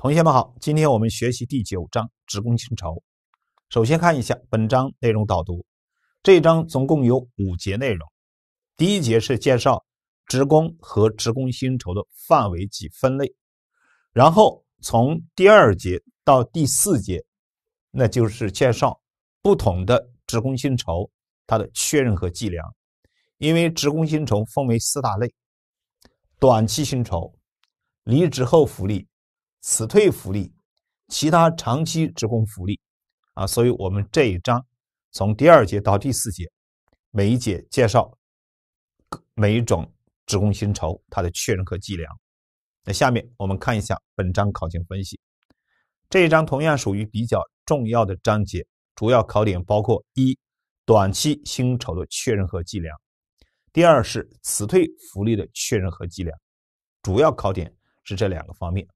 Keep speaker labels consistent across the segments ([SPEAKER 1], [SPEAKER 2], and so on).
[SPEAKER 1] 同学们好，今天我们学习第九章职工薪酬。首先看一下本章内容导读。这一章总共有五节内容。第一节是介绍职工和职工薪酬的范围及分类。然后从第二节到第四节，那就是介绍不同的职工薪酬它的确认和计量。因为职工薪酬分为四大类：短期薪酬、离职后福利。辞退福利、其他长期职工福利，啊，所以我们这一章从第二节到第四节，每一节介绍每一种职工薪酬它的确认和计量。那下面我们看一下本章考情分析。这一章同样属于比较重要的章节，主要考点包括一、短期薪酬的确认和计量；第二是辞退福利的确认和计量。主要考点是这两个方面。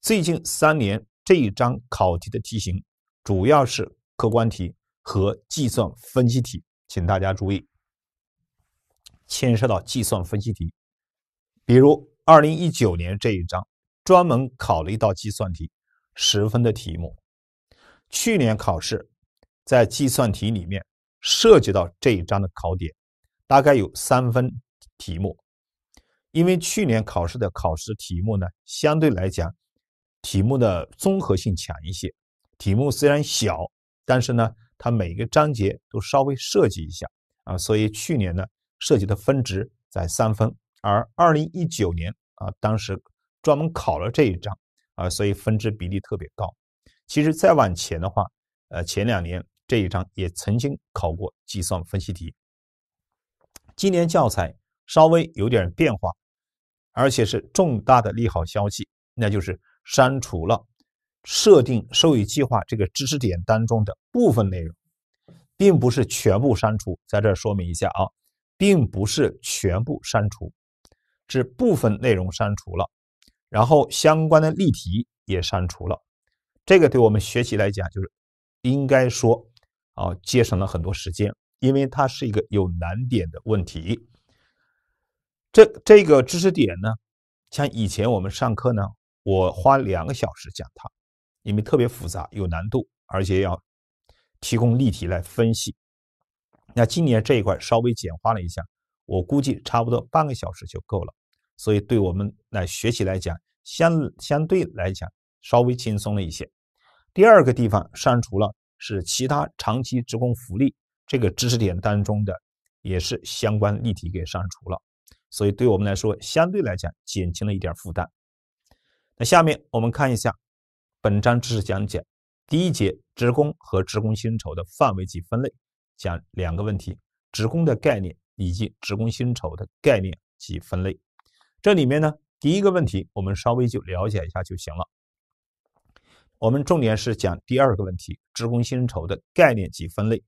[SPEAKER 1] 最近三年这一章考题的题型主要是客观题和计算分析题，请大家注意，牵涉到计算分析题，比如二零一九年这一章专门考了一道计算题，十分的题目。去年考试在计算题里面涉及到这一章的考点，大概有三分题目，因为去年考试的考试题目呢，相对来讲。题目的综合性强一些，题目虽然小，但是呢，它每个章节都稍微涉及一下啊，所以去年呢，涉及的分值在三分，而二零一九年啊，当时专门考了这一章啊，所以分值比例特别高。其实再往前的话，呃，前两年这一章也曾经考过计算分析题。今年教材稍微有点变化，而且是重大的利好消息，那就是。删除了设定收益计划这个知识点当中的部分内容，并不是全部删除，在这说明一下啊，并不是全部删除，是部分内容删除了，然后相关的例题也删除了，这个对我们学习来讲就是应该说啊节省了很多时间，因为它是一个有难点的问题。这这个知识点呢，像以前我们上课呢。我花两个小时讲它，因为特别复杂、有难度，而且要提供例题来分析。那今年这一块稍微简化了一下，我估计差不多半个小时就够了。所以对我们来学习来讲，相相对来讲稍微轻松了一些。第二个地方删除了是其他长期职工福利这个知识点当中的，也是相关例题给删除了，所以对我们来说相对来讲减轻了一点负担。那下面我们看一下本章知识讲解，第一节职工和职工薪酬的范围及分类，讲两个问题：职工的概念以及职工薪酬的概念及分类。这里面呢，第一个问题我们稍微就了解一下就行了。我们重点是讲第二个问题：职工薪酬的概念及分类。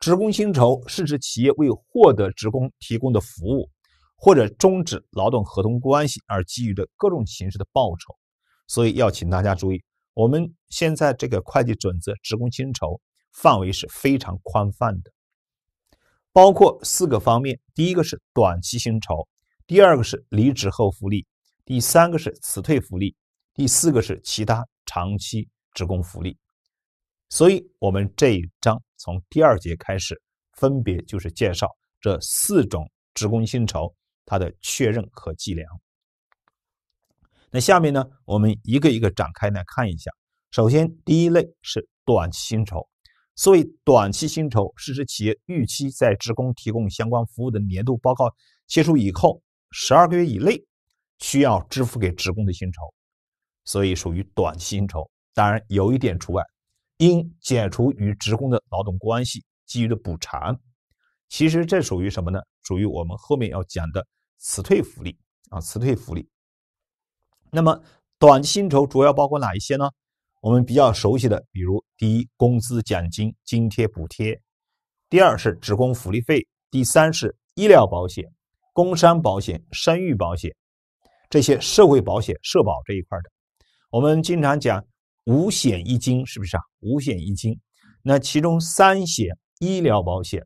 [SPEAKER 1] 职工薪酬是指企业为获得职工提供的服务或者终止劳动合同关系而给予的各种形式的报酬。所以要请大家注意，我们现在这个会计准则职工薪酬范围是非常宽泛的，包括四个方面：第一个是短期薪酬，第二个是离职后福利，第三个是辞退福利，第四个是其他长期职工福利。所以，我们这一章从第二节开始，分别就是介绍这四种职工薪酬它的确认和计量。那下面呢，我们一个一个展开来看一下。首先，第一类是短期薪酬。所谓短期薪酬，是指企业预期在职工提供相关服务的年度报告期结束以后十二个月以内需要支付给职工的薪酬，所以属于短期薪酬。当然，有一点除外，应解除与职工的劳动关系给予的补偿，其实这属于什么呢？属于我们后面要讲的辞退福利啊，辞退福利。那么，短期薪酬主要包括哪一些呢？我们比较熟悉的，比如第一，工资、奖金、津贴、补贴；第二是职工福利费；第三是医疗保险、工伤保险、生育保险，这些社会保险、社保这一块的。我们经常讲五险一金，是不是啊？五险一金，那其中三险：医疗保险、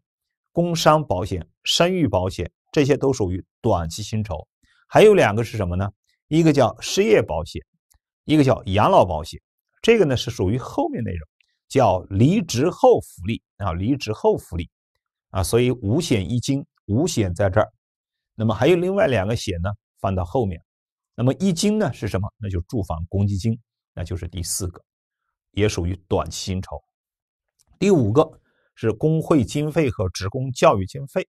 [SPEAKER 1] 工伤保险、生育保险，这些都属于短期薪酬。还有两个是什么呢？一个叫失业保险，一个叫养老保险，这个呢是属于后面内容，叫离职后福利啊，离职后福利啊，所以五险一金，五险在这儿，那么还有另外两个险呢，放到后面，那么一金呢是什么？那就住房公积金，那就是第四个，也属于短期薪酬。第五个是工会经费和职工教育经费，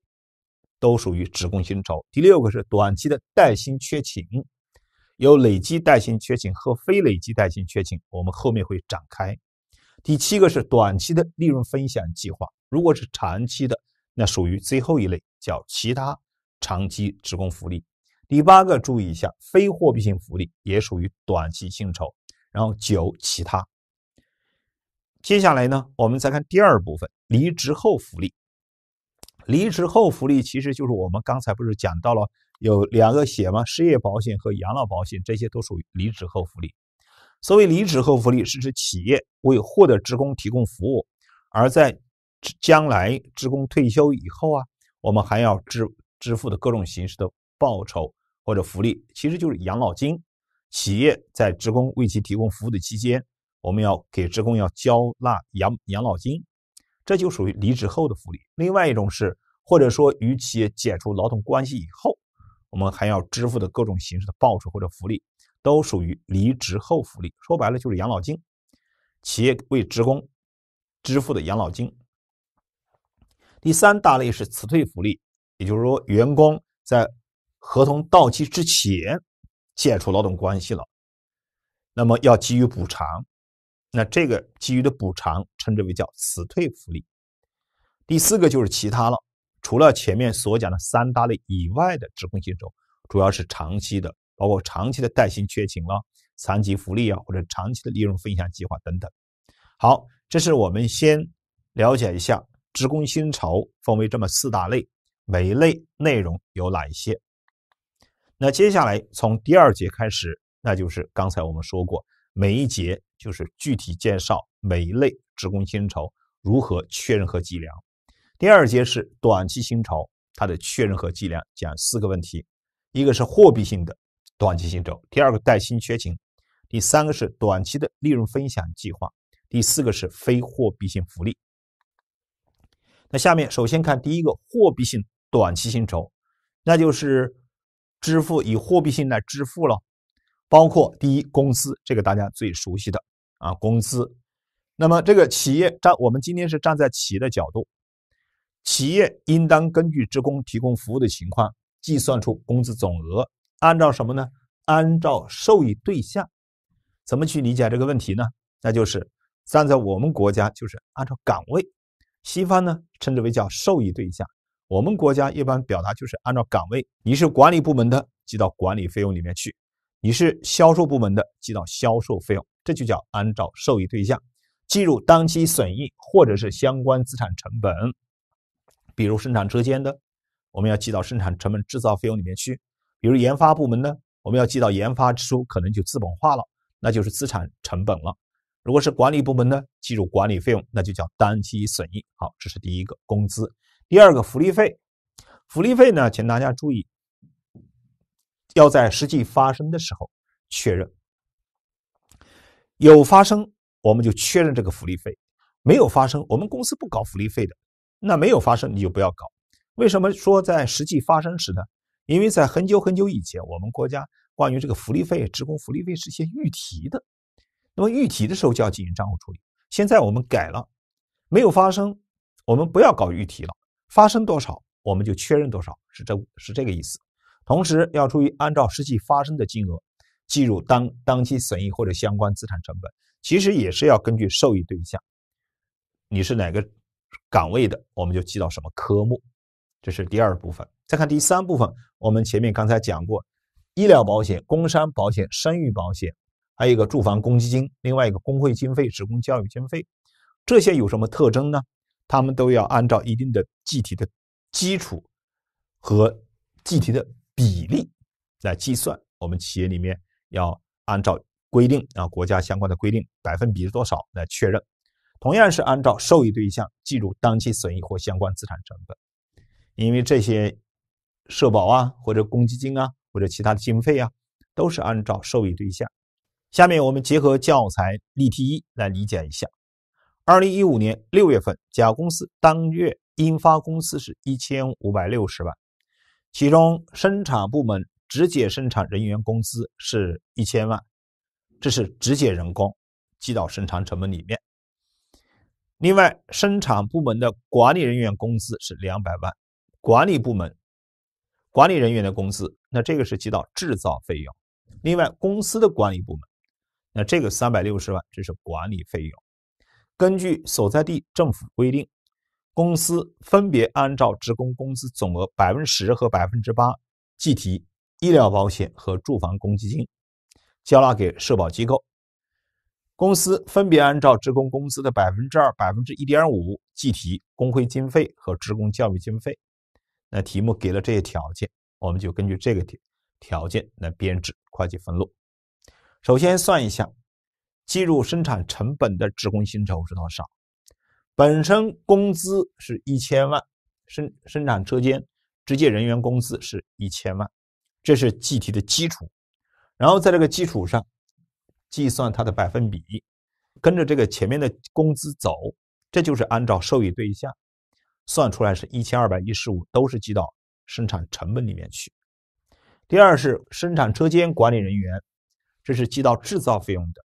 [SPEAKER 1] 都属于职工薪酬。第六个是短期的带薪缺勤。有累积带薪缺勤和非累积带薪缺勤，我们后面会展开。第七个是短期的利润分享计划，如果是长期的，那属于最后一类，叫其他长期职工福利。第八个注意一下，非货币性福利也属于短期薪酬。然后九其他。接下来呢，我们再看第二部分，离职后福利。离职后福利其实就是我们刚才不是讲到了。有两个险嘛，失业保险和养老保险，这些都属于离职后福利。所谓离职后福利，是指企业为获得职工提供服务，而在将来职工退休以后啊，我们还要支支付的各种形式的报酬或者福利，其实就是养老金。企业在职工为其提供服务的期间，我们要给职工要交纳养养老金，这就属于离职后的福利。另外一种是，或者说与企业解除劳动关系以后。我们还要支付的各种形式的报酬或者福利，都属于离职后福利。说白了就是养老金，企业为职工支付的养老金。第三大类是辞退福利，也就是说员工在合同到期之前解除劳动关系了，那么要给予补偿，那这个给予的补偿称之为叫辞退福利。第四个就是其他了。除了前面所讲的三大类以外的职工薪酬，主要是长期的，包括长期的带薪缺勤了、残疾福利啊，或者长期的利润分享计划等等。好，这是我们先了解一下职工薪酬分为这么四大类，每一类内容有哪一些。那接下来从第二节开始，那就是刚才我们说过，每一节就是具体介绍每一类职工薪酬如何确认和计量。第二节是短期薪酬，它的确认和计量讲四个问题，一个是货币性的短期薪酬，第二个带薪缺勤，第三个是短期的利润分享计划，第四个是非货币性福利。那下面首先看第一个货币性短期薪酬，那就是支付以货币性来支付了，包括第一工资，这个大家最熟悉的啊工资，那么这个企业站我们今天是站在企业的角度。企业应当根据职工提供服务的情况，计算出工资总额。按照什么呢？按照受益对象。怎么去理解这个问题呢？那就是站在我们国家，就是按照岗位；西方呢，称之为叫受益对象。我们国家一般表达就是按照岗位。你是管理部门的，记到管理费用里面去；你是销售部门的，记到销售费用。这就叫按照受益对象计入当期损益，或者是相关资产成本。比如生产车间的，我们要记到生产成本、制造费用里面去；比如研发部门呢，我们要记到研发支出，可能就资本化了，那就是资产成本了。如果是管理部门呢，计入管理费用，那就叫当期损益。好，这是第一个工资，第二个福利费。福利费呢，请大家注意，要在实际发生的时候确认。有发生，我们就确认这个福利费；没有发生，我们公司不搞福利费的。那没有发生你就不要搞，为什么说在实际发生时呢？因为在很久很久以前，我们国家关于这个福利费、职工福利费是先预提的，那么预提的时候就要进行账务处理。现在我们改了，没有发生，我们不要搞预提了，发生多少我们就确认多少，是这，是这个意思。同时要注意，按照实际发生的金额计入当当期损益或者相关资产成本，其实也是要根据受益对象，你是哪个？岗位的，我们就记到什么科目，这是第二部分。再看第三部分，我们前面刚才讲过，医疗保险、工伤保险、生育保险，还有一个住房公积金，另外一个工会经费、职工教育经费，这些有什么特征呢？他们都要按照一定的计提的基础和计提的比例来计算。我们企业里面要按照规定啊，国家相关的规定，百分比是多少来确认。同样是按照受益对象计入当期损益或相关资产成本，因为这些社保啊，或者公积金啊，或者其他的经费啊，都是按照受益对象。下面我们结合教材例题一来理解一下：二零一五年六月份，甲公司当月应发工资是一千五百六十万，其中生产部门直接生产人员工资是一千万，这是直接人工记到生产成本里面。另外，生产部门的管理人员工资是两百万，管理部门管理人员的工资，那这个是记到制造费用。另外，公司的管理部门，那这个三百六十万，这是管理费用。根据所在地政府规定，公司分别按照职工工资总额百分之十和百分之八计提医疗保险和住房公积金，交纳给社保机构。公司分别按照职工工资的百分之二、百分之一点五计提工会经费和职工教育经费。那题目给了这些条件，我们就根据这个条条件来编制会计分录。首先算一下计入生产成本的职工薪酬是多少。本身工资是一千万，生生产车间直接人员工资是一千万，这是计提的基础。然后在这个基础上。计算它的百分比，跟着这个前面的工资走，这就是按照受益对象算出来是一千二百一十五，都是记到生产成本里面去。第二是生产车间管理人员，这是记到制造费用的，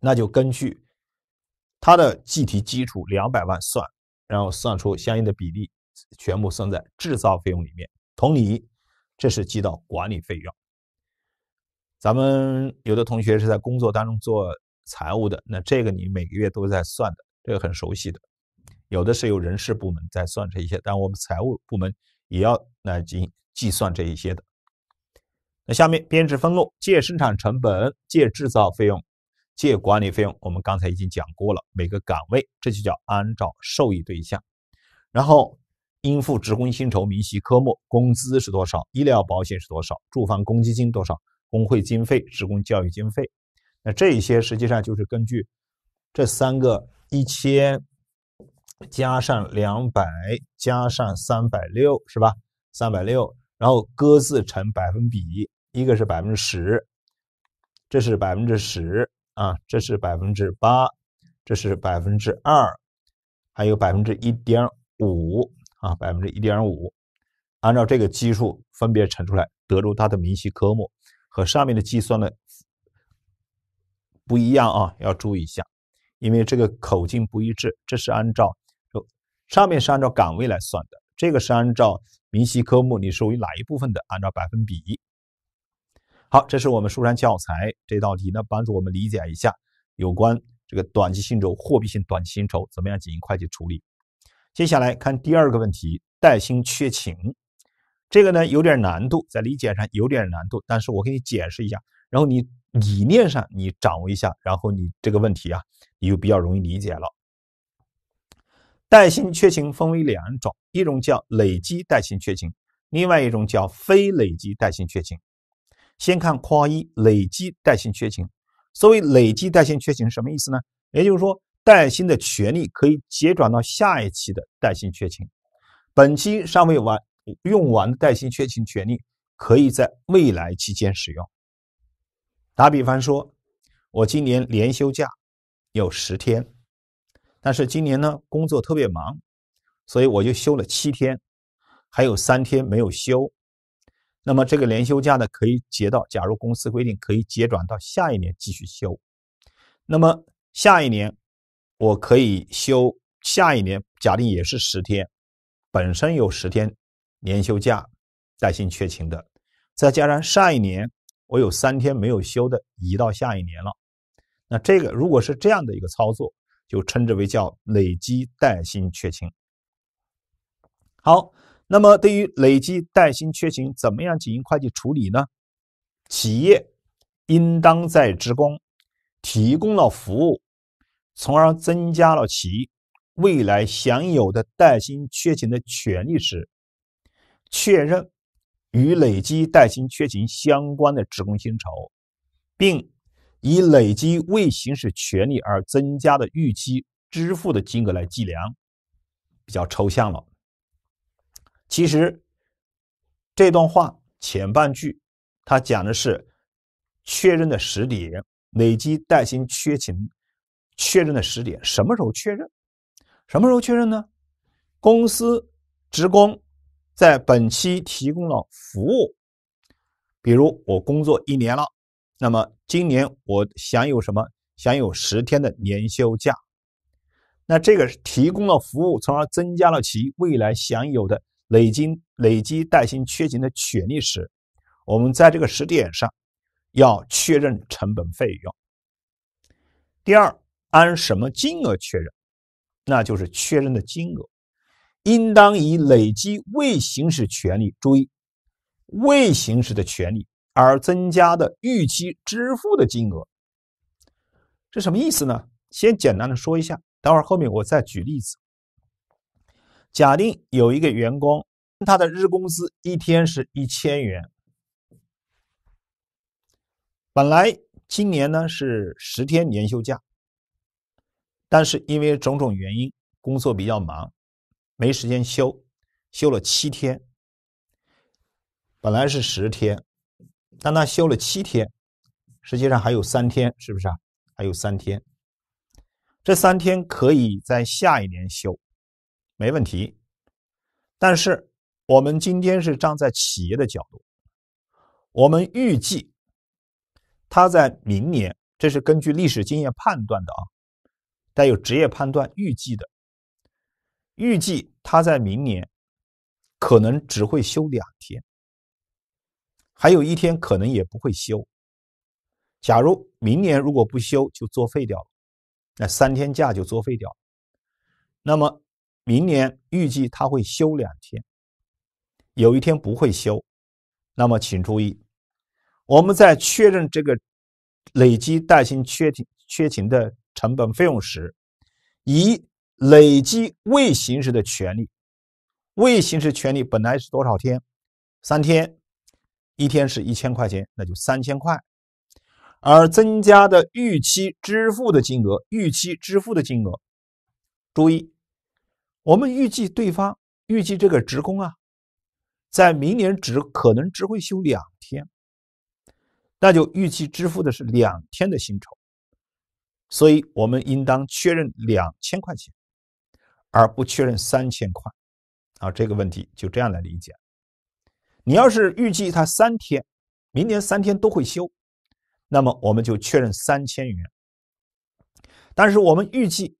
[SPEAKER 1] 那就根据它的计提基础两百万算，然后算出相应的比例，全部算在制造费用里面。同理，这是记到管理费用。咱们有的同学是在工作当中做财务的，那这个你每个月都在算的，这个很熟悉的。有的是由人事部门在算这一些，但我们财务部门也要来进行计算这一些的。那下面编制分录：借生产成本，借制造费用，借管理费用。我们刚才已经讲过了，每个岗位，这就叫按照受益对象。然后应付职工薪酬明细科目：工资是多少？医疗保险是多少？住房公积金多少？工会经费、职工教育经费，那这一些实际上就是根据这三个一千加上两百加上三百六，是吧？三百六，然后各自乘百分比，一个是百分之十，这是百分之十啊，这是百分之八，这是百分之二，还有百分之一点五啊，百分之一点五，按照这个基数分别乘出来，得出它的明细科目。和上面的计算呢不一样啊，要注意一下，因为这个口径不一致。这是按照上面是按照岗位来算的，这个是按照明细科目，你属于哪一部分的，按照百分比。好，这是我们书山教材这道题呢，帮助我们理解一下有关这个短期薪酬、货币性短期薪酬怎么样进行会计处理。接下来看第二个问题：带薪缺勤。这个呢有点难度，在理解上有点难度，但是我给你解释一下，然后你理念上你掌握一下，然后你这个问题啊你就比较容易理解了。代薪缺勤分为两种，一种叫累积代薪缺勤，另外一种叫非累积代薪缺勤。先看括号一，累积代薪缺勤。所谓累积代薪缺勤什么意思呢？也就是说，代薪的权利可以结转到下一期的代薪缺勤，本期尚未完。用完带薪缺勤权利，可以在未来期间使用。打比方说，我今年年休假有十天，但是今年呢工作特别忙，所以我就休了七天，还有三天没有休。那么这个年休假呢可以结到，假如公司规定可以结转到下一年继续休。那么下一年我可以休，下一年假定也是十天，本身有十天。年休假、带薪缺勤的，再加上上一年我有三天没有休的，移到下一年了。那这个如果是这样的一个操作，就称之为叫累积带薪缺勤。好，那么对于累积带薪缺勤，怎么样进行会计处理呢？企业应当在职工提供了服务，从而增加了其未来享有的带薪缺勤的权利时。确认与累积带薪缺勤相关的职工薪酬，并以累积未行使权利而增加的预期支付的金额来计量，比较抽象了。其实这段话前半句，它讲的是确认的时点，累积带薪缺勤确认的时点，什么时候确认？什么时候确认呢？公司职工。在本期提供了服务，比如我工作一年了，那么今年我享有什么？享有十天的年休假。那这个提供了服务，从而增加了其未来享有的累金累积带薪缺勤的权利时，我们在这个时点上要确认成本费用。第二，按什么金额确认？那就是确认的金额。应当以累积未行使权利，注意未行使的权利而增加的预期支付的金额，这什么意思呢？先简单的说一下，等会儿后面我再举例子。假定有一个员工，他的日工资一天是一千元，本来今年呢是十天年休假，但是因为种种原因，工作比较忙。没时间修，修了七天，本来是十天，但他修了七天，实际上还有三天，是不是啊？还有三天，这三天可以在下一年修，没问题。但是我们今天是站在企业的角度，我们预计他在明年，这是根据历史经验判断的啊，带有职业判断预计的。预计他在明年可能只会休两天，还有一天可能也不会休。假如明年如果不休，就作废掉了，那三天假就作废掉了。那么明年预计他会休两天，有一天不会休。那么请注意，我们在确认这个累积带薪缺勤缺勤的成本费用时，一。累计未行使的权利，未行使权利本来是多少天？三天，一天是一千块钱，那就三千块。而增加的预期支付的金额，预期支付的金额，注意，我们预计对方预计这个职工啊，在明年只可能只会休两天，那就预期支付的是两天的薪酬，所以我们应当确认两千块钱。而不确认三千块，啊，这个问题就这样来理解。你要是预计他三天，明年三天都会休，那么我们就确认三千元。但是我们预计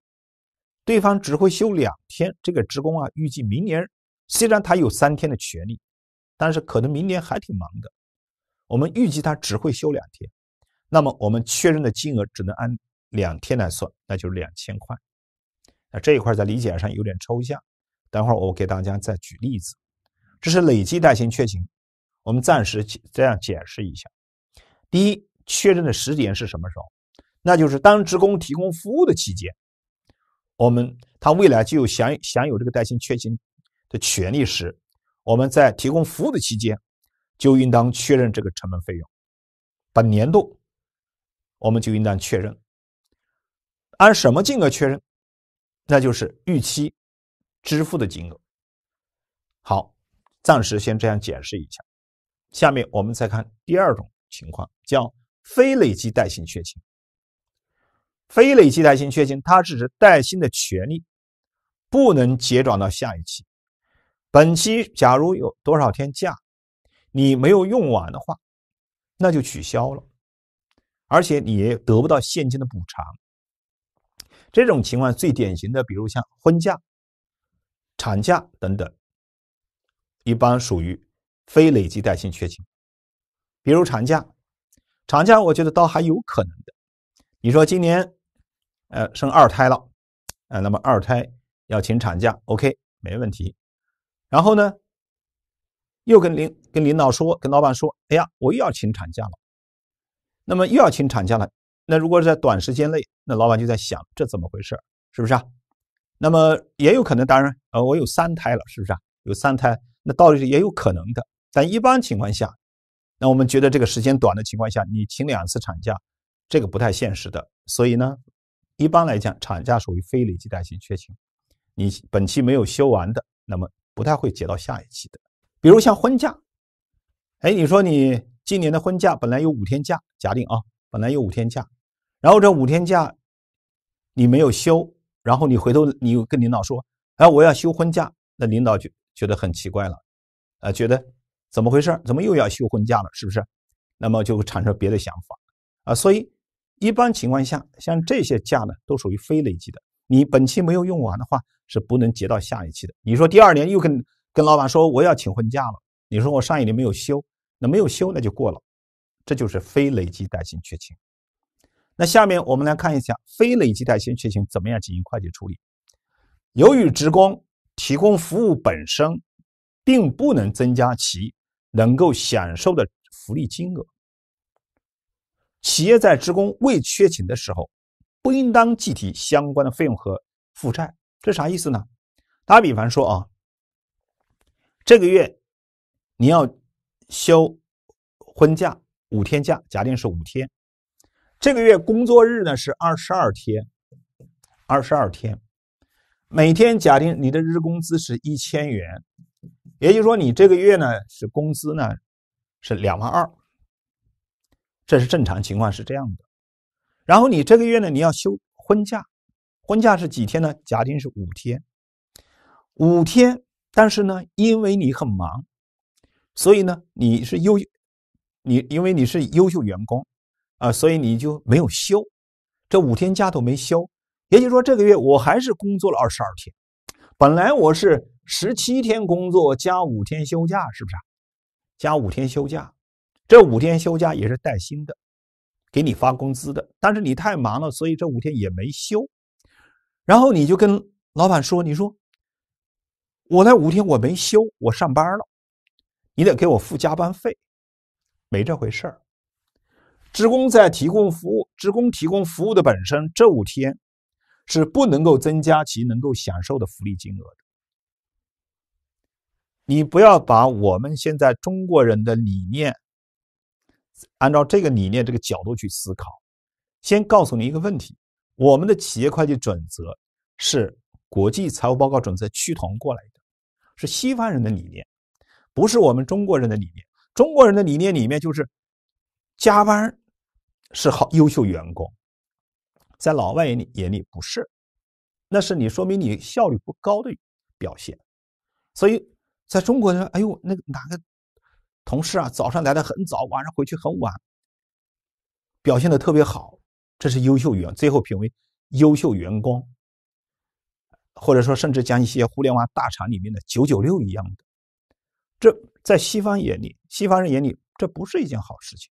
[SPEAKER 1] 对方只会休两天，这个职工啊，预计明年虽然他有三天的权利，但是可能明年还挺忙的。我们预计他只会休两天，那么我们确认的金额只能按两天来算，那就是两千块。这一块在理解上有点抽象，等会儿我给大家再举例子。这是累积带薪缺勤，我们暂时这样解释一下。第一，确认的时点是什么时候？那就是当职工提供服务的期间，我们他未来就有享享有这个带薪缺勤的权利时，我们在提供服务的期间就应当确认这个成本费用，本年度我们就应当确认。按什么金额确认？那就是预期支付的金额。好，暂时先这样解释一下。下面我们再看第二种情况，叫非累积带薪缺勤。非累积带薪缺勤，它是指带薪的权利不能结转到下一期。本期假如有多少天假，你没有用完的话，那就取消了，而且你也得不到现金的补偿。这种情况最典型的，比如像婚假、产假等等，一般属于非累积带薪缺勤。比如产假，产假我觉得倒还有可能的。你说今年，呃，生二胎了，呃，那么二胎要请产假，OK，没问题。然后呢，又跟领跟领导说，跟老板说，哎呀，我又要请产假了，那么又要请产假了。那如果是在短时间内，那老板就在想这怎么回事是不是啊？那么也有可能，当然，呃，我有三胎了，是不是啊？有三胎，那道理也有可能的。但一般情况下，那我们觉得这个时间短的情况下，你请两次产假，这个不太现实的。所以呢，一般来讲，产假属于非累计带薪缺勤，你本期没有休完的，那么不太会结到下一期的。比如像婚假，哎，你说你今年的婚假本来有五天假，假定啊，本来有五天假。然后这五天假，你没有休，然后你回头你又跟领导说，哎，我要休婚假，那领导就觉得很奇怪了，啊，觉得怎么回事？怎么又要休婚假了？是不是？那么就产生别的想法啊。所以一般情况下，像这些假呢，都属于非累积的。你本期没有用完的话，是不能结到下一期的。你说第二年又跟跟老板说我要请婚假了，你说我上一年没有休，那没有休那就过了，这就是非累积带薪缺勤。那下面我们来看一下非累积带薪缺勤怎么样进行会计处理。由于职工提供服务本身，并不能增加其能够享受的福利金额，企业在职工未缺勤的时候，不应当计提相关的费用和负债。这啥意思呢？打比方说啊，这个月你要休婚假五天假，假定是五天。这个月工作日呢是二十二天，二十二天，每天假定你的日工资是一千元，也就是说你这个月呢是工资呢是两万二，这是正常情况是这样的。然后你这个月呢你要休婚假，婚假是几天呢？假定是五天，五天。但是呢，因为你很忙，所以呢你是优，你因为你是优秀员工。啊，所以你就没有休，这五天假都没休，也就是说这个月我还是工作了二十二天，本来我是十七天工作加五天休假，是不是啊？加五天休假，这五天休假也是带薪的，给你发工资的。但是你太忙了，所以这五天也没休，然后你就跟老板说，你说我那五天我没休，我上班了，你得给我付加班费，没这回事儿。职工在提供服务，职工提供服务的本身这五天是不能够增加其能够享受的福利金额的。你不要把我们现在中国人的理念按照这个理念这个角度去思考。先告诉你一个问题：我们的企业会计准则是国际财务报告准则趋同过来的，是西方人的理念，不是我们中国人的理念。中国人的理念里面就是加班。是好优秀员工，在老外眼里眼里不是，那是你说明你效率不高的表现。所以在中国人哎呦，那个哪个同事啊，早上来的很早，晚上回去很晚，表现的特别好，这是优秀员，最后评为优秀员工，或者说甚至将一些互联网大厂里面的九九六一样的，这在西方眼里，西方人眼里这不是一件好事情。”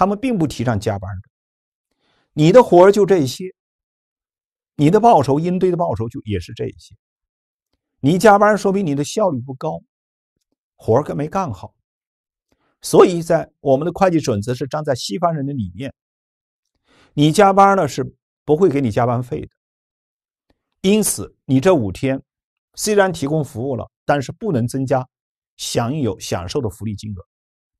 [SPEAKER 1] 他们并不提倡加班的，你的活儿就这些，你的报酬应对的报酬就也是这些，你加班说明你的效率不高，活儿没干好，所以在我们的会计准则是站在西方人的理念，你加班呢是不会给你加班费的，因此你这五天虽然提供服务了，但是不能增加享有享受的福利金额。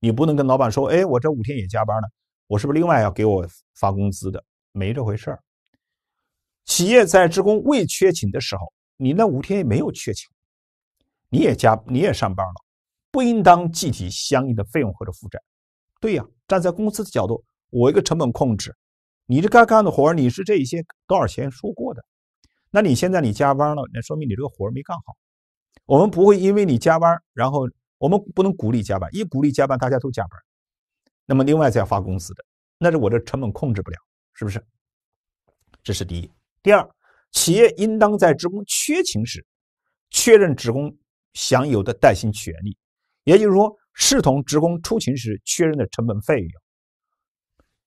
[SPEAKER 1] 你不能跟老板说，哎，我这五天也加班了，我是不是另外要给我发工资的？没这回事儿。企业在职工未缺勤的时候，你那五天也没有缺勤，你也加你也上班了，不应当计提相应的费用或者负债。对呀，站在公司的角度，我一个成本控制，你这该干的活你是这一些多少钱说过的，那你现在你加班了，那说明你这个活没干好，我们不会因为你加班然后。我们不能鼓励加班，一鼓励加班，大家都加班。那么，另外再要发工资的，那是我的成本控制不了，是不是？这是第一。第二，企业应当在职工缺勤时确认职工享有的带薪权利，也就是说，视同职工出勤时确认的成本费用。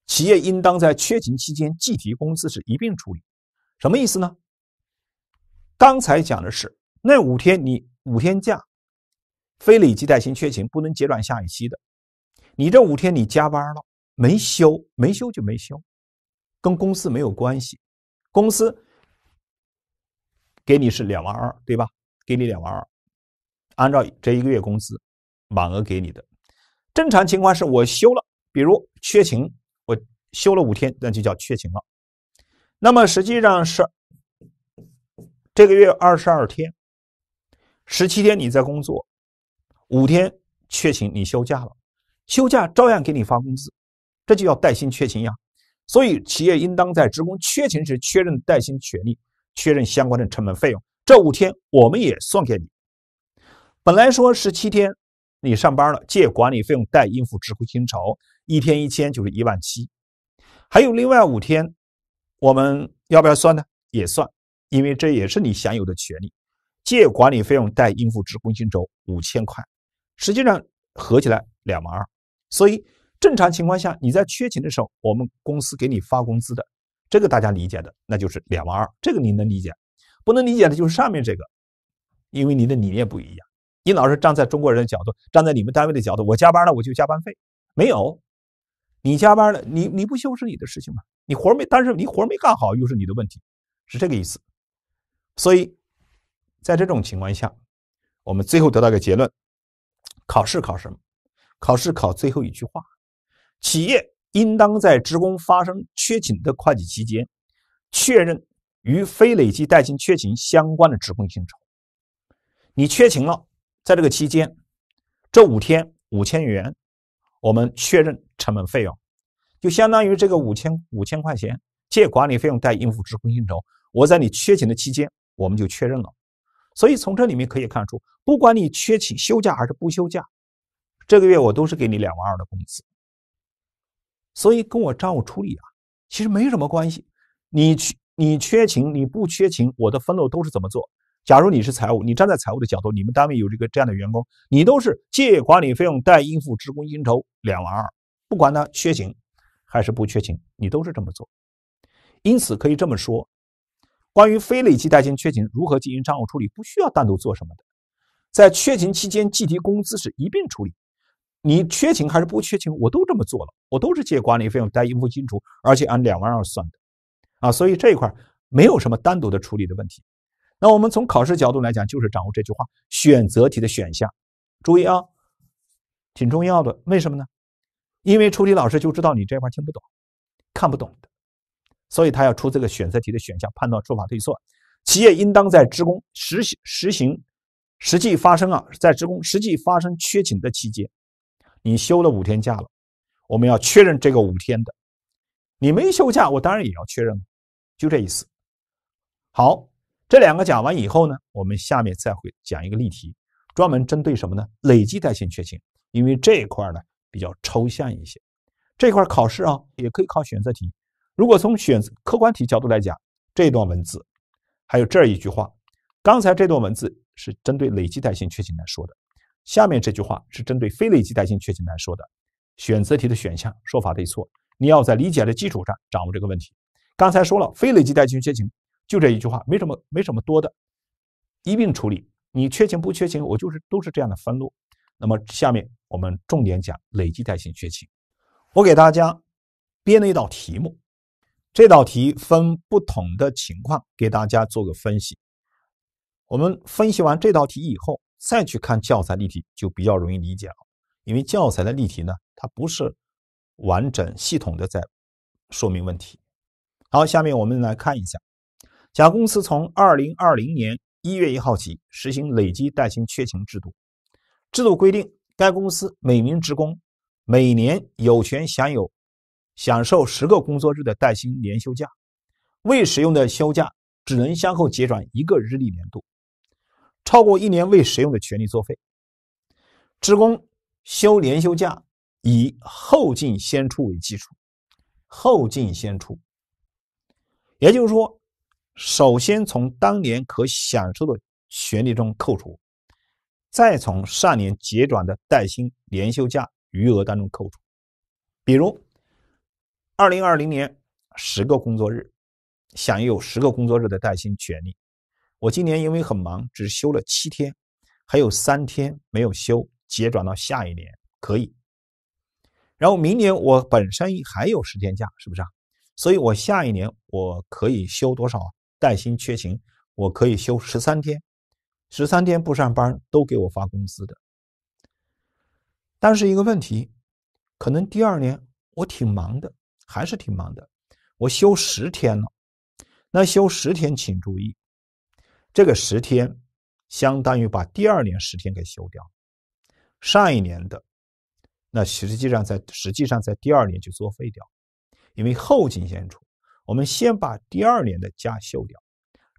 [SPEAKER 1] 企业应当在缺勤期间计提工资时一并处理。什么意思呢？刚才讲的是那五天，你五天假。非累计带薪缺勤不能结转下一期的，你这五天你加班了，没休，没休就没休，跟公司没有关系，公司给你是两万二，对吧？给你两万二，按照这一个月工资满额给你的。正常情况是我休了，比如缺勤，我休了五天，那就叫缺勤了。那么实际上是这个月二十二天，十七天你在工作。五天缺勤，你休假了，休假照样给你发工资，这就要带薪缺勤呀。所以企业应当在职工缺勤时确认带薪权利，确认相关的成本费用。这五天我们也算给你。本来说十七天，你上班了，借管理费用带应付职工薪酬一天一千，就是一万七。还有另外五天，我们要不要算呢？也算，因为这也是你享有的权利。借管理费用带应付职工薪酬五千块。实际上合起来两万二，所以正常情况下你在缺勤的时候，我们公司给你发工资的，这个大家理解的，那就是两万二，这个你能理解。不能理解的就是上面这个，因为你的理念不一样，你老是站在中国人的角度，站在你们单位的角度，我加班了我就加班费，没有。你加班了，你你不休是你的事情吗？你活没，但是你活没干好又是你的问题，是这个意思。所以在这种情况下，我们最后得到个结论。考试考什么？考试考最后一句话：企业应当在职工发生缺勤的会计期间，确认与非累计带薪缺勤相关的职工薪酬。你缺勤了，在这个期间，这五天五千元，我们确认成本费用，就相当于这个五千五千块钱借管理费用贷应付职工薪酬。我在你缺勤的期间，我们就确认了。所以从这里面可以看出，不管你缺勤休假还是不休假，这个月我都是给你两万二的工资。所以跟我账务处理啊，其实没什么关系。你缺你缺勤，你不缺勤，我的分录都是怎么做？假如你是财务，你站在财务的角度，你们单位有这个这样的员工，你都是借管理费用，代应付职工薪酬两万二，不管他缺勤还是不缺勤，你都是这么做。因此可以这么说。关于非累计带薪缺勤如何进行账务处理，不需要单独做什么的，在缺勤期间计提工资是一并处理，你缺勤还是不缺勤，我都这么做了，我都是借管理费用带应付金出，而且按两万二算的，啊，所以这一块没有什么单独的处理的问题。那我们从考试角度来讲，就是掌握这句话，选择题的选项，注意啊，挺重要的。为什么呢？因为出题老师就知道你这块听不懂、看不懂的。所以，他要出这个选择题的选项，判断出法对错。企业应当在职工实行实行实际发生啊，在职工实际发生缺勤的期间，你休了五天假了，我们要确认这个五天的。你没休假，我当然也要确认就这意思。好，这两个讲完以后呢，我们下面再会讲一个例题，专门针对什么呢？累计带薪缺勤，因为这一块呢比较抽象一些，这块考试啊也可以考选择题。如果从选择客观题角度来讲，这段文字还有这一句话，刚才这段文字是针对累积代性缺勤来说的，下面这句话是针对非累积代性缺勤来说的。选择题的选项说法对错，你要在理解的基础上掌握这个问题。刚才说了非累积代性缺勤就这一句话，没什么没什么多的，一并处理。你缺勤不缺勤，我就是都是这样的分路。那么下面我们重点讲累积代性缺勤，我给大家编了一道题目。这道题分不同的情况给大家做个分析。我们分析完这道题以后，再去看教材例题就比较容易理解了，因为教材的例题呢，它不是完整系统的在说明问题。好，下面我们来看一下，甲公司从二零二零年一月一号起实行累积带薪缺勤制度，制度规定，该公司每名职工每年有权享有。享受十个工作日的带薪年休假，未使用的休假只能先后结转一个日历年度，超过一年未使用的权利作废。职工休年休假以后进先出为基础，后进先出，也就是说，首先从当年可享受的权利中扣除，再从上年结转的带薪年休假余额当中扣除。比如，二零二零年十个工作日享有十个工作日的带薪权利。我今年因为很忙，只休了七天，还有三天没有休，结转到下一年可以。然后明年我本身还有十天假，是不是啊？所以我下一年我可以休多少带薪缺勤？我可以休十三天，十三天不上班都给我发工资的。但是一个问题，可能第二年我挺忙的。还是挺忙的，我休十天了。那休十天，请注意，这个十天相当于把第二年十天给休掉，上一年的那实际上在实际上在第二年就作废掉，因为后进先出，我们先把第二年的假休掉，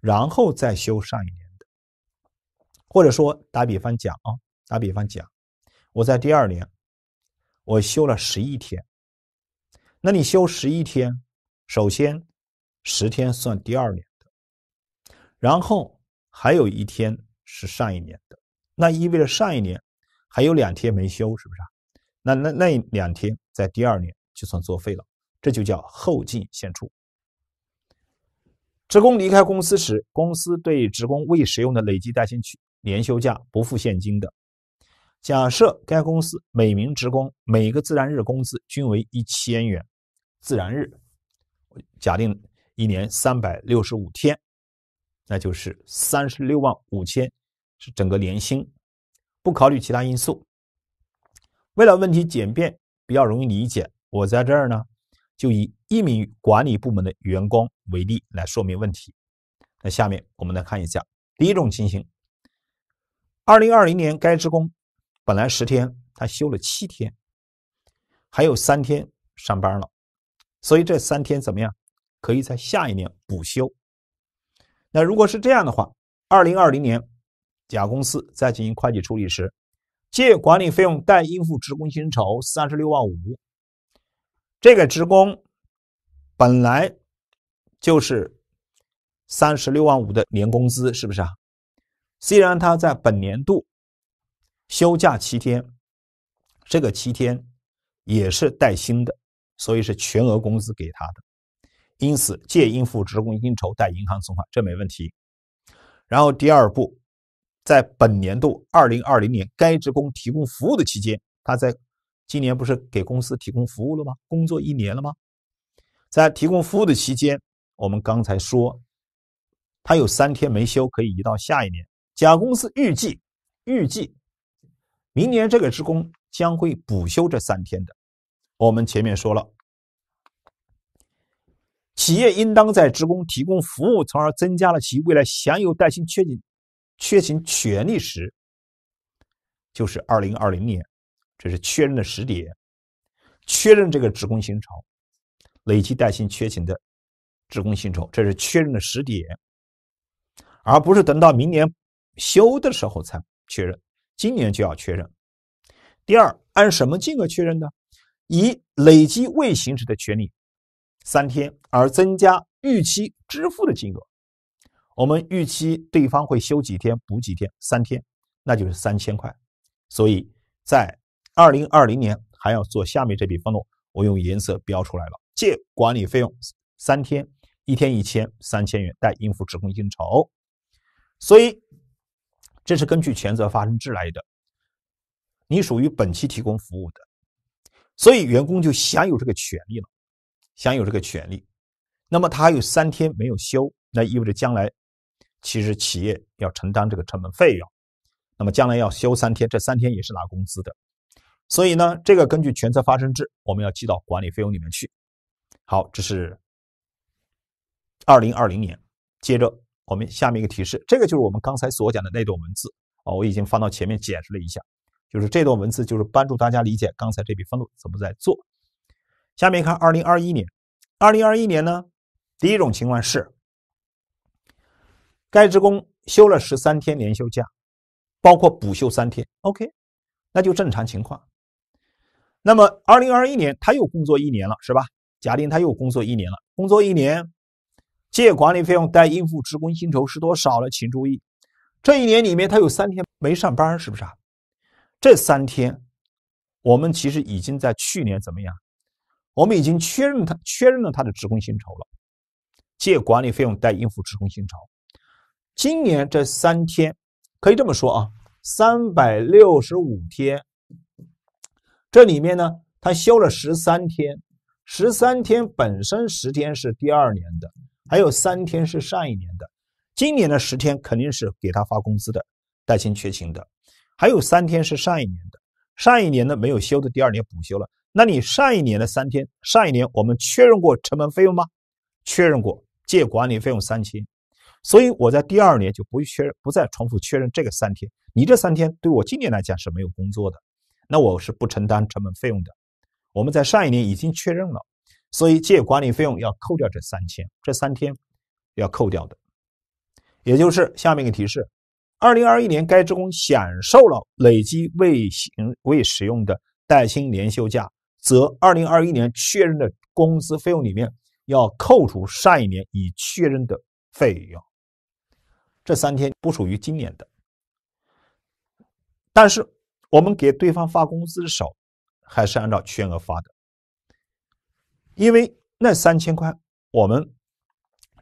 [SPEAKER 1] 然后再休上一年的。或者说打比方讲啊，打比方讲，我在第二年我休了十一天。那你休十一天，首先十天算第二年的，然后还有一天是上一年的，那意味着上一年还有两天没休，是不是？那那那两天在第二年就算作废了，这就叫后进先出。职工离开公司时，公司对职工未使用的累计带薪年休假不付现金的。假设该公司每名职工每个自然日工资均为一千元。自然日，假定一年三百六十五天，那就是三十六万五千是整个年薪，不考虑其他因素。为了问题简便，比较容易理解，我在这儿呢就以一名管理部门的员工为例来说明问题。那下面我们来看一下第一种情形：二零二零年该职工本来十天，他休了七天，还有三天上班了。所以这三天怎么样？可以在下一年补休。那如果是这样的话，二零二零年，甲公司在进行会计处理时，借管理费用，贷应付职工薪酬三十六万五。这个职工本来就是三十六万五的年工资，是不是啊？虽然他在本年度休假七天，这个七天也是带薪的。所以是全额工资给他的，因此借应付职工薪酬贷银行存款，这没问题。然后第二步，在本年度二零二零年该职工提供服务的期间，他在今年不是给公司提供服务了吗？工作一年了吗？在提供服务的期间，我们刚才说，他有三天没休，可以移到下一年。甲公司预计，预计明年这个职工将会补休这三天的。我们前面说了，企业应当在职工提供服务，从而增加了其未来享有带薪缺勤缺勤权利时，就是二零二零年，这是确认的时点，确认这个职工薪酬，累计带薪缺勤的职工薪酬，这是确认的时点，而不是等到明年休的时候才确认，今年就要确认。第二，按什么金额确认的？以累积未行使的权利，三天而增加预期支付的金额。我们预期对方会休几天补几天，三天，那就是三千块。所以，在二零二零年还要做下面这笔分录，我用颜色标出来了：借管理费用三天，一天一千，三千元；贷应付职工薪酬。所以，这是根据权责发生制来的。你属于本期提供服务的。所以员工就享有这个权利了，享有这个权利，那么他还有三天没有休，那意味着将来其实企业要承担这个成本费用，那么将来要休三天，这三天也是拿工资的，所以呢，这个根据权责发生制，我们要记到管理费用里面去。好，这是二零二零年。接着我们下面一个提示，这个就是我们刚才所讲的那段文字啊，我已经放到前面解释了一下。就是这段文字，就是帮助大家理解刚才这笔分录怎么在做。下面看2021年，2021年呢，第一种情况是，该职工休了十三天年休假，包括补休三天，OK，那就正常情况。那么2021年他又工作一年了，是吧？假定他又工作一年了，工作一年，借管理费用，待应付职工薪酬是多少了？请注意，这一年里面他有三天没上班，是不是啊？这三天，我们其实已经在去年怎么样？我们已经确认他确认了他的职工薪酬了，借管理费用贷应付职工薪酬。今年这三天，可以这么说啊，三百六十五天，这里面呢，他休了十三天，十三天本身十天是第二年的，还有三天是上一年的，今年的十天肯定是给他发工资的，带薪缺勤的。还有三天是上一年的，上一年呢没有修的，第二年补修了。那你上一年的三天，上一年我们确认过成本费用吗？确认过，借管理费用三千。所以我在第二年就不确认，不再重复确认这个三天。你这三天对我今年来讲是没有工作的，那我是不承担成本费用的。我们在上一年已经确认了，所以借管理费用要扣掉这三千，这三天要扣掉的。也就是下面一个提示。二零二一年，该职工享受了累计未行未使用的带薪年休假，则二零二一年确认的工资费用里面要扣除上一年已确认的费用。这三天不属于今年的，但是我们给对方发工资的时候还是按照全额发的，因为那三千块我们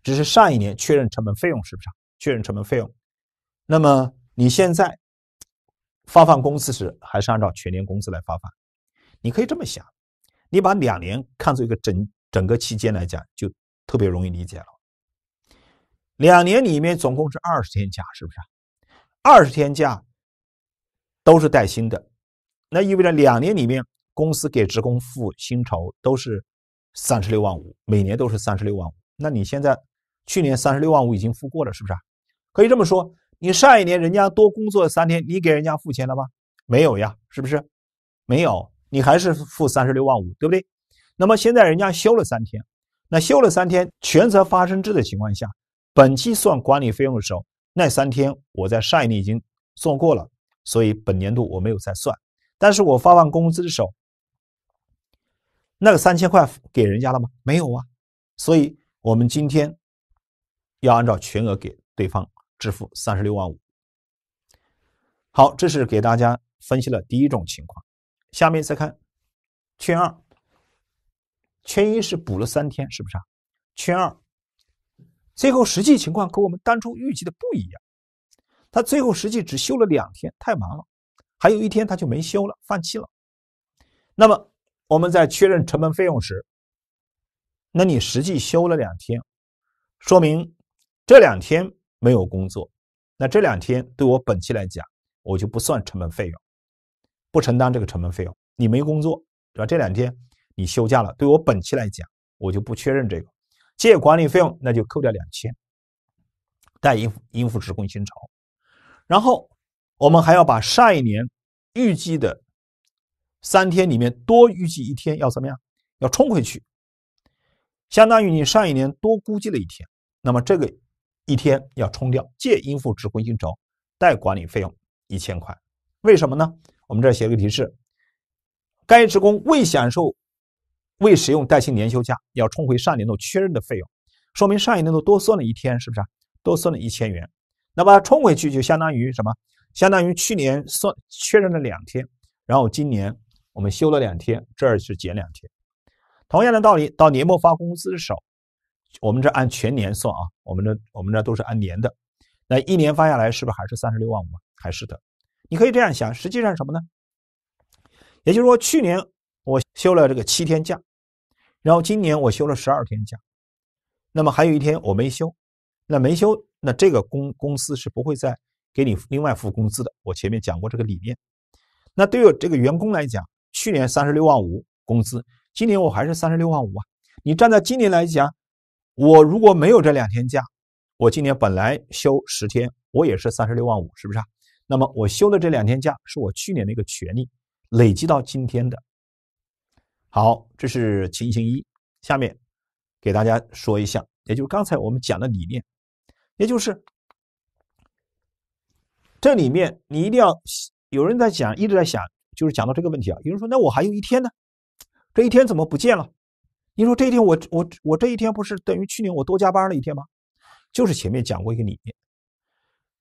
[SPEAKER 1] 只是上一年确认成本费用，是不是？确认成本费用。那么你现在发放工资时，还是按照全年工资来发放？你可以这么想：你把两年看作一个整整个期间来讲，就特别容易理解了。两年里面总共是二十天假，是不是？二十天假都是带薪的，那意味着两年里面公司给职工付薪酬都是三十六万五，每年都是三十六万五。那你现在去年三十六万五已经付过了，是不是？可以这么说。你上一年人家多工作了三天，你给人家付钱了吗？没有呀，是不是？没有，你还是付三十六万五，对不对？那么现在人家休了三天，那休了三天，全责发生制的情况下，本期算管理费用的时候，那三天我在上一年已经算过了，所以本年度我没有再算。但是我发放工资的时候，那个三千块给人家了吗？没有啊。所以我们今天要按照全额给对方。支付三十六万五，好，这是给大家分析了第一种情况。下面再看圈二，圈一是补了三天，是不是啊？圈二最后实际情况跟我们当初预计的不一样，他最后实际只休了两天，太忙了，还有一天他就没休了，放弃了。那么我们在确认成本费用时，那你实际休了两天，说明这两天。没有工作，那这两天对我本期来讲，我就不算成本费用，不承担这个成本费用。你没工作，对吧？这两天你休假了，对我本期来讲，我就不确认这个借管理费用，那就扣掉两千，带应付应付职工薪酬。然后我们还要把上一年预计的三天里面多预计一天要怎么样？要冲回去，相当于你上一年多估计了一天，那么这个。一天要冲掉借应付职工薪酬，代管理费用一千块，为什么呢？我们这儿写个提示，该职工未享受、未使用带薪年休假，要冲回上年度确认的费用，说明上一年度多算了一天，是不是啊？多算了一千元，那么冲回去就相当于什么？相当于去年算确认了两天，然后今年我们休了两天，这儿是减两天。同样的道理，到年末发工资的时候。我们这按全年算啊，我们这我们这都是按年的，那一年发下来是不是还是三十六万五还是的。你可以这样想，实际上什么呢？也就是说，去年我休了这个七天假，然后今年我休了十二天假，那么还有一天我没休，那没休，那这个公公司是不会再给你另外付工资的。我前面讲过这个理念。那对于这个员工来讲，去年三十六万五工资，今年我还是三十六万五啊。你站在今年来讲。我如果没有这两天假，我今年本来休十天，我也是三十六万五，是不是啊？那么我休的这两天假，是我去年的一个权利，累积到今天的。好，这是情形一。下面给大家说一下，也就是刚才我们讲的理念，也就是这里面你一定要有人在讲，一直在想，就是讲到这个问题啊。有人说，那我还有一天呢，这一天怎么不见了？你说这一天我我我这一天不是等于去年我多加班了一天吗？就是前面讲过一个理念，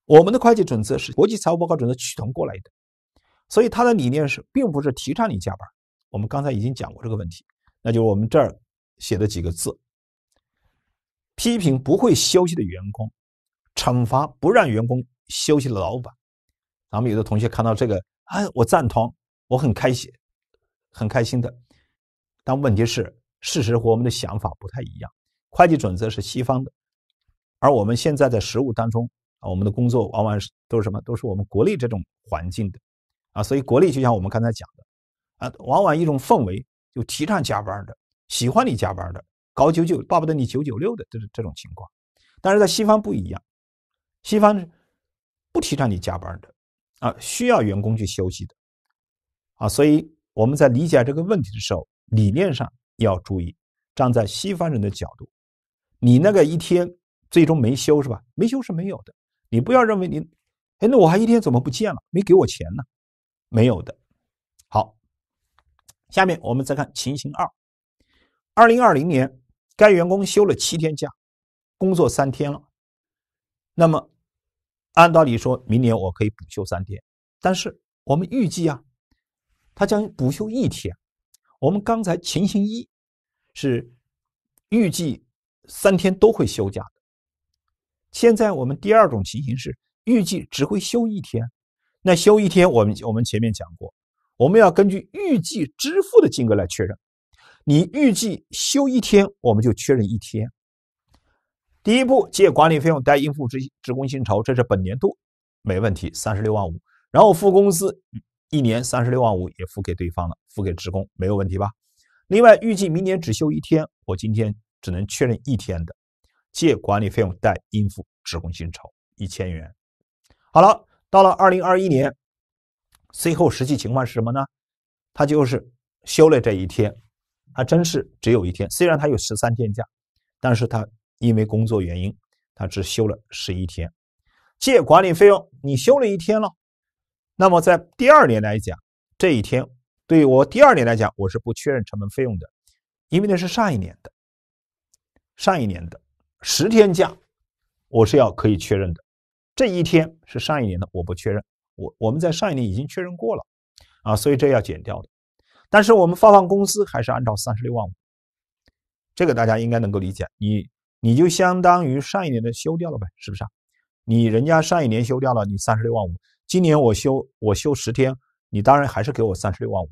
[SPEAKER 1] 我们的会计准则是国际财务报告准则趋同过来的，所以它的理念是并不是提倡你加班。我们刚才已经讲过这个问题，那就是我们这儿写的几个字：批评不会休息的员工，惩罚不让员工休息的老板。咱们有的同学看到这个啊，我赞同，我很开心，很开心的。但问题是。事实和我们的想法不太一样。会计准则是西方的，而我们现在的实务当中，啊，我们的工作往往是都是什么？都是我们国内这种环境的，啊，所以国内就像我们刚才讲的，啊，往往一种氛围就提倡加班的，喜欢你加班的，搞九九，巴不得你九九六的，这是这种情况。但是在西方不一样，西方不提倡你加班的，啊，需要员工去休息的，啊，所以我们在理解这个问题的时候，理念上。要注意，站在西方人的角度，你那个一天最终没休是吧？没休是没有的。你不要认为你，哎，那我还一天怎么不见了？没给我钱呢？没有的。好，下面我们再看情形二：二零二零年，该员工休了七天假，工作三天了。那么，按道理说明年我可以补休三天，但是我们预计啊，他将补休一天。我们刚才情形一，是预计三天都会休假的。现在我们第二种情形是预计只会休一天。那休一天，我们我们前面讲过，我们要根据预计支付的金额来确认。你预计休一天，我们就确认一天。第一步，借管理费用，贷应付职职工薪酬，这是本年度，没问题，三十六万五。然后付工资。一年三十六万五也付给对方了，付给职工没有问题吧？另外预计明年只休一天，我今天只能确认一天的，借管理费用，贷应付职工薪酬一千元。好了，到了二零二一年，最后实际情况是什么呢？他就是休了这一天，还真是只有一天。虽然他有十三天假，但是他因为工作原因，他只休了十一天。借管理费用，你休了一天了。那么在第二年来讲，这一天对我第二年来讲，我是不确认成本费用的，因为那是上一年的。上一年的十天假，我是要可以确认的。这一天是上一年的，我不确认。我我们在上一年已经确认过了啊，所以这要减掉的。但是我们发放工资还是按照三十六万五，这个大家应该能够理解。你你就相当于上一年的休掉了呗，是不是啊？你人家上一年休掉了，你三十六万五。今年我休我休十天，你当然还是给我三十六万五。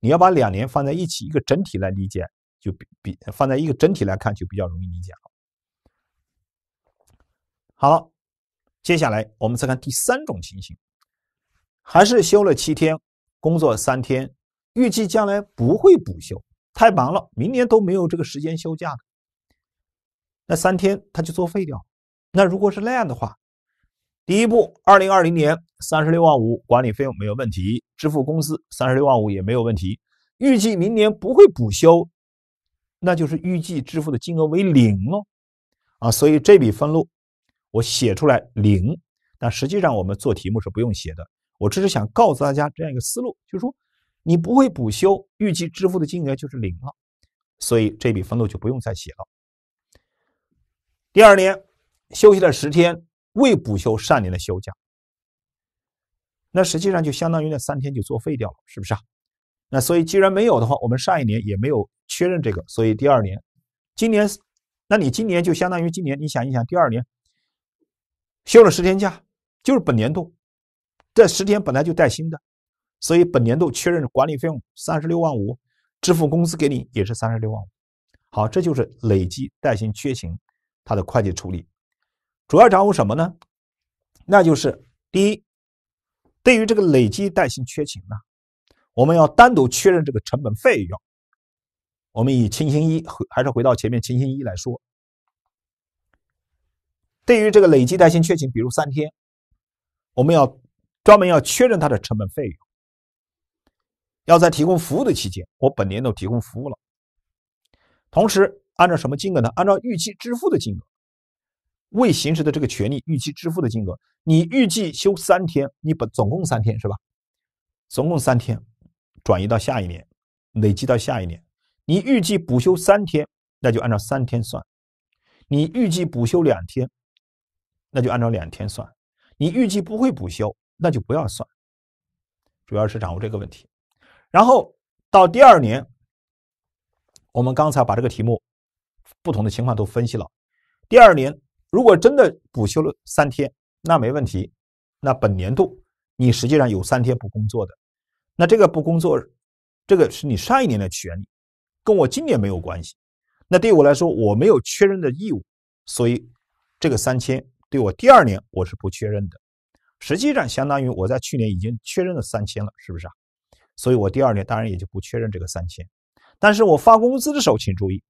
[SPEAKER 1] 你要把两年放在一起一个整体来理解，就比比放在一个整体来看就比较容易理解了。好，接下来我们再看第三种情形，还是休了七天，工作三天，预计将来不会补休，太忙了，明年都没有这个时间休假的。那三天他就作废掉。那如果是那样的话。第一步，二零二零年三十六万五管理费用没有问题，支付工资三十六万五也没有问题。预计明年不会补休，那就是预计支付的金额为零哦。啊，所以这笔分录我写出来零。但实际上我们做题目是不用写的，我只是想告诉大家这样一个思路，就是说你不会补休，预计支付的金额就是零了，所以这笔分录就不用再写了。第二年休息了十天。未补休上年的休假，那实际上就相当于那三天就作废掉了，是不是啊？那所以既然没有的话，我们上一年也没有确认这个，所以第二年，今年，那你今年就相当于今年，你想一想，第二年休了十天假，就是本年度这十天本来就带薪的，所以本年度确认管理费用三十六万五，支付工资给你也是三十六万五。好，这就是累计带薪缺勤它的会计处理。主要掌握什么呢？那就是第一，对于这个累积带薪缺勤呢，我们要单独确认这个成本费用。我们以情形一，还是回到前面情形一来说，对于这个累积带薪缺勤，比如三天，我们要专门要确认它的成本费用，要在提供服务的期间，我本年度提供服务了，同时按照什么金额呢？按照预期支付的金额。未行使的这个权利，预期支付的金额，你预计休三天，你本总共三天是吧？总共三天，转移到下一年，累积到下一年。你预计补休三天，那就按照三天算；你预计补休两天，那就按照两天算；你预计不会补休，那就不要算。主要是掌握这个问题。然后到第二年，我们刚才把这个题目不同的情况都分析了。第二年。如果真的补休了三天，那没问题。那本年度你实际上有三天不工作的，那这个不工作，这个是你上一年的权利，跟我今年没有关系。那对我来说，我没有确认的义务，所以这个三千对我第二年我是不确认的。实际上相当于我在去年已经确认了三千了，是不是啊？所以我第二年当然也就不确认这个三千。但是我发工资的时候，请注意，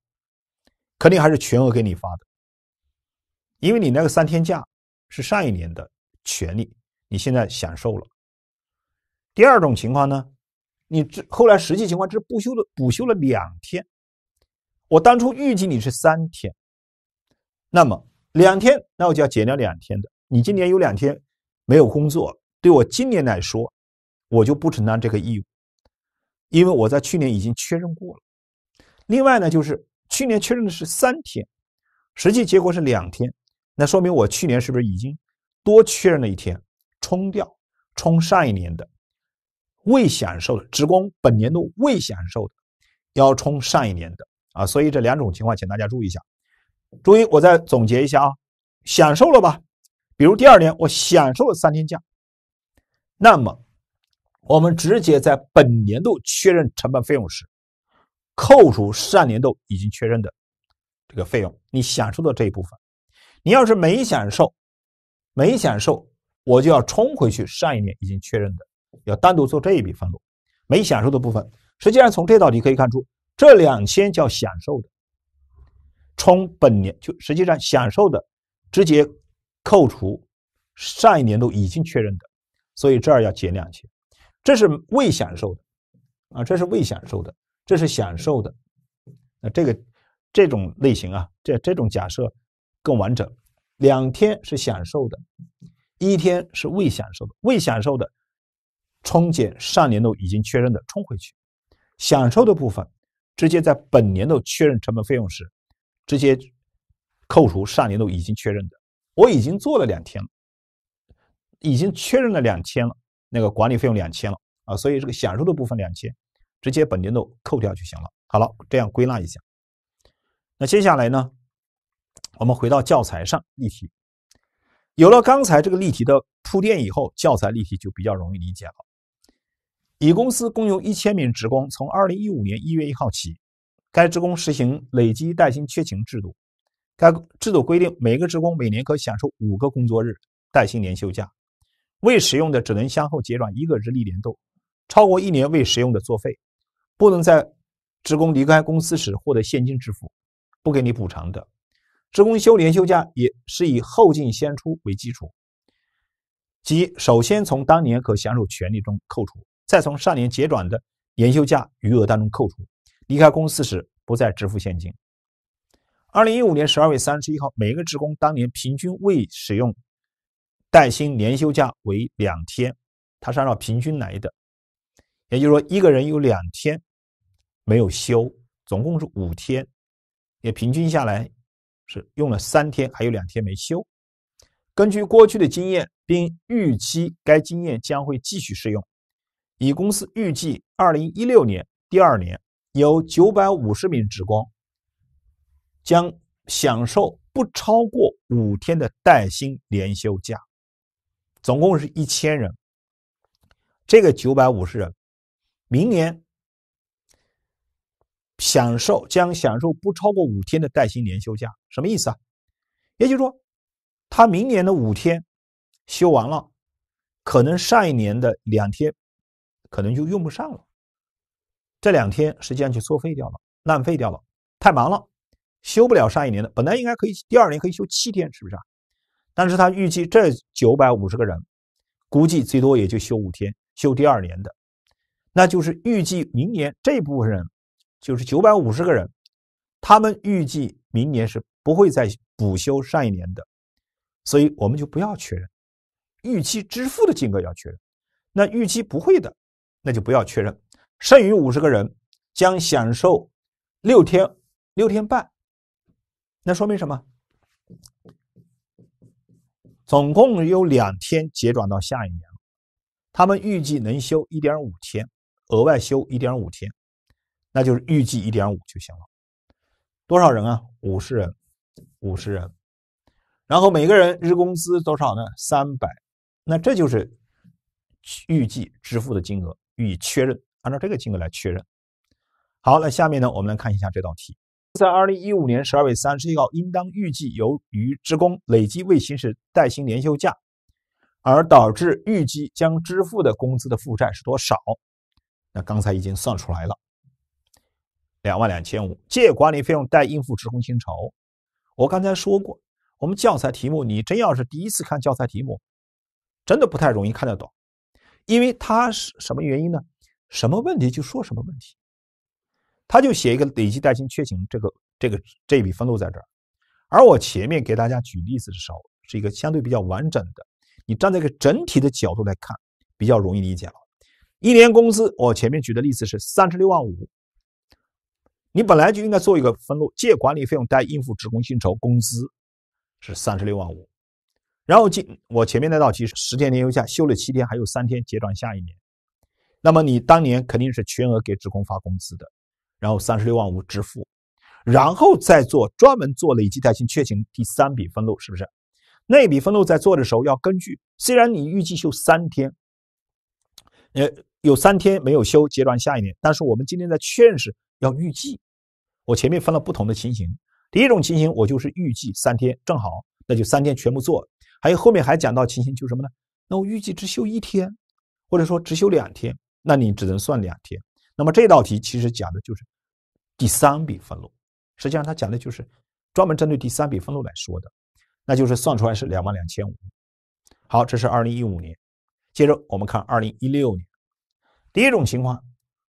[SPEAKER 1] 肯定还是全额给你发的。因为你那个三天假是上一年的权利，你现在享受了。第二种情况呢，你这后来实际情况只补休了补休了两天，我当初预计你是三天，那么两天，那我就要减掉两天的。你今年有两天没有工作，对我今年来说，我就不承担这个义务，因为我在去年已经确认过了。另外呢，就是去年确认的是三天，实际结果是两天。那说明我去年是不是已经多确认了一天？冲掉，冲上一年的未享受的职工本年度未享受的，要冲上一年的啊！所以这两种情况，请大家注意一下。注意，我再总结一下啊：享受了吧？比如第二年我享受了三天假，那么我们直接在本年度确认成本费用时，扣除上年度已经确认的这个费用，你享受的这一部分。你要是没享受，没享受，我就要冲回去上一年已经确认的，要单独做这一笔分录。没享受的部分，实际上从这道题可以看出，这两千叫享受的，冲本年就实际上享受的，直接扣除上一年度已经确认的，所以这儿要减两千，这是未享受的啊，这是未享受的，这是享受的。那这个这种类型啊，这这种假设。更完整，两天是享受的，一天是未享受的。未享受的冲减上年度已经确认的冲回去，享受的部分直接在本年度确认成本费用时直接扣除上年度已经确认的。我已经做了两天了，已经确认了两千了，那个管理费用两千了啊，所以这个享受的部分两千直接本年度扣掉就行了。好了，这样归纳一下，那接下来呢？我们回到教材上例题，有了刚才这个例题的铺垫以后，教材例题就比较容易理解了。乙公司共有一千名职工，从二零一五年一月一号起，该职工实行累积带薪缺勤制度。该制度规定，每个职工每年可享受五个工作日带薪年休假，未使用的只能先后结转一个日历年度，超过一年未使用的作废，不能在职工离开公司时获得现金支付，不给你补偿的。职工休年休假也是以后进先出为基础，即首先从当年可享受权利中扣除，再从上年结转的年休假余额当中扣除。离开公司时不再支付现金。二零一五年十二月三十一号，每个职工当年平均未使用带薪年休假为两天，它是按照平均来的，也就是说，一个人有两天没有休，总共是五天，也平均下来。是用了三天，还有两天没休。根据过去的经验，并预期该经验将会继续适用。乙公司预计，二零一六年第二年有九百五十名职工将享受不超过五天的带薪年休假，总共是一千人。这个九百五十人，明年。享受将享受不超过五天的带薪年休假，什么意思啊？也就是说，他明年的五天休完了，可能上一年的两天可能就用不上了，这两天实际上就作废掉了，浪费掉了。太忙了，休不了上一年的，本来应该可以第二年可以休七天，是不是啊？但是他预计这九百五十个人，估计最多也就休五天，休第二年的，那就是预计明年这部分人。就是九百五十个人，他们预计明年是不会再补休上一年的，所以我们就不要确认预期支付的金额要确认。那预期不会的，那就不要确认。剩余五十个人将享受六天六天半，那说明什么？总共有两天结转到下一年了。他们预计能休一点五天，额外休一点五天。那就是预计一点五就行了，多少人啊？五十人，五十人，然后每个人日工资多少呢？三百，那这就是预计支付的金额，予以确认，按照这个金额来确认。好，那下面呢，我们来看一下这道题，在二零一五年十二月三十一号，应当预计由于职工累计未行使带薪年休假而导致预计将支付的工资的负债是多少？那刚才已经算出来了。两万两千五借管理费用，贷应付职工薪酬。我刚才说过，我们教材题目，你真要是第一次看教材题目，真的不太容易看得懂，因为它是什么原因呢？什么问题就说什么问题，他就写一个累计带薪缺勤，这个这个这一笔分录在这儿。而我前面给大家举例子的时候，是一个相对比较完整的，你站在一个整体的角度来看，比较容易理解了。一年工资，我前面举的例子是三十六万五。你本来就应该做一个分录，借管理费用，贷应付职工薪酬，工资是三十六万五。然后今我前面那道题是十天年休假，休了七天，还有三天结转下一年。那么你当年肯定是全额给职工发工资的，然后三十六万五支付，然后再做专门做累计带薪缺勤第三笔分录，是不是？那笔分录在做的时候要根据，虽然你预计休三天，呃，有三天没有休结转下一年，但是我们今天在确认时要预计。我前面分了不同的情形，第一种情形我就是预计三天正好，那就三天全部做。还有后面还讲到情形，就是什么呢？那我预计只休一天，或者说只休两天，那你只能算两天。那么这道题其实讲的就是第三笔分录，实际上它讲的就是专门针对第三笔分录来说的，那就是算出来是两万两千五。好，这是二零一五年。接着我们看二零一六年，第一种情况，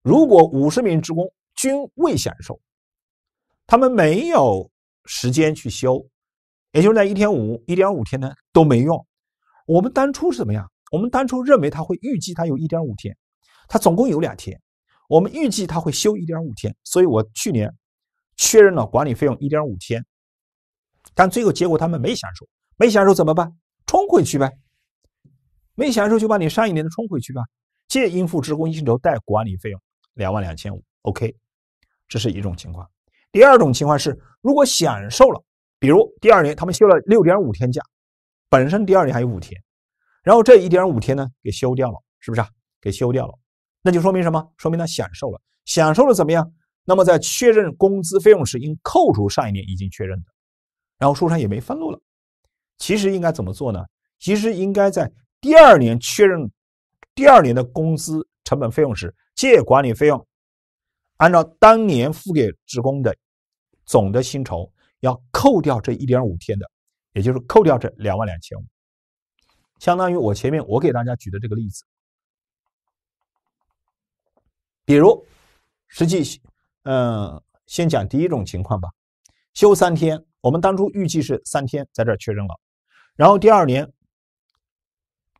[SPEAKER 1] 如果五十名职工均未享受。他们没有时间去修，也就是那一天五一点五天呢都没用。我们当初是怎么样？我们当初认为他会预计他有一点五天，他总共有两天，我们预计他会修一点五天，所以我去年确认了管理费用一点五天。但最后结果他们没享受，没享受怎么办？冲回去呗。没享受就把你上一年的冲回去吧，借应付职工薪酬，贷管理费用两万两千五，OK，这是一种情况。第二种情况是，如果享受了，比如第二年他们休了六点五天假，本身第二年还有五天，然后这一点五天呢给休掉了，是不是啊？给休掉了，那就说明什么？说明他享受了，享受了怎么样？那么在确认工资费用时，应扣除上一年已经确认的，然后书上也没分录了。其实应该怎么做呢？其实应该在第二年确认第二年的工资成本费用时，借管理费用，按照当年付给职工的。总的薪酬要扣掉这一点五天的，也就是扣掉这两万两千五，相当于我前面我给大家举的这个例子。比如，实际，嗯，先讲第一种情况吧，休三天，我们当初预计是三天，在这儿确认了，然后第二年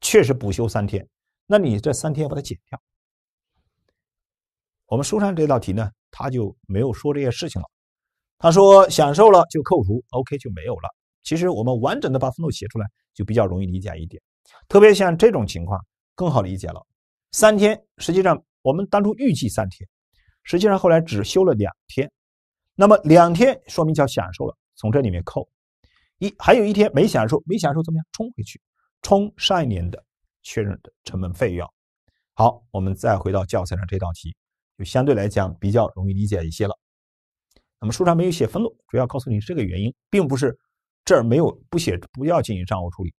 [SPEAKER 1] 确实补休三天，那你这三天要把它减掉。我们书上这道题呢，他就没有说这些事情了。他说享受了就扣除，OK 就没有了。其实我们完整的把分录写出来就比较容易理解一点，特别像这种情况更好理解了。三天，实际上我们当初预计三天，实际上后来只休了两天，那么两天说明叫享受了，从这里面扣一，还有一天没享受，没享受怎么样冲回去，冲上一年的确认的成本费用。好，我们再回到教材上这道题，就相对来讲比较容易理解一些了。我们书上没有写分录，主要告诉你是这个原因，并不是这儿没有不写不要进行账务处理，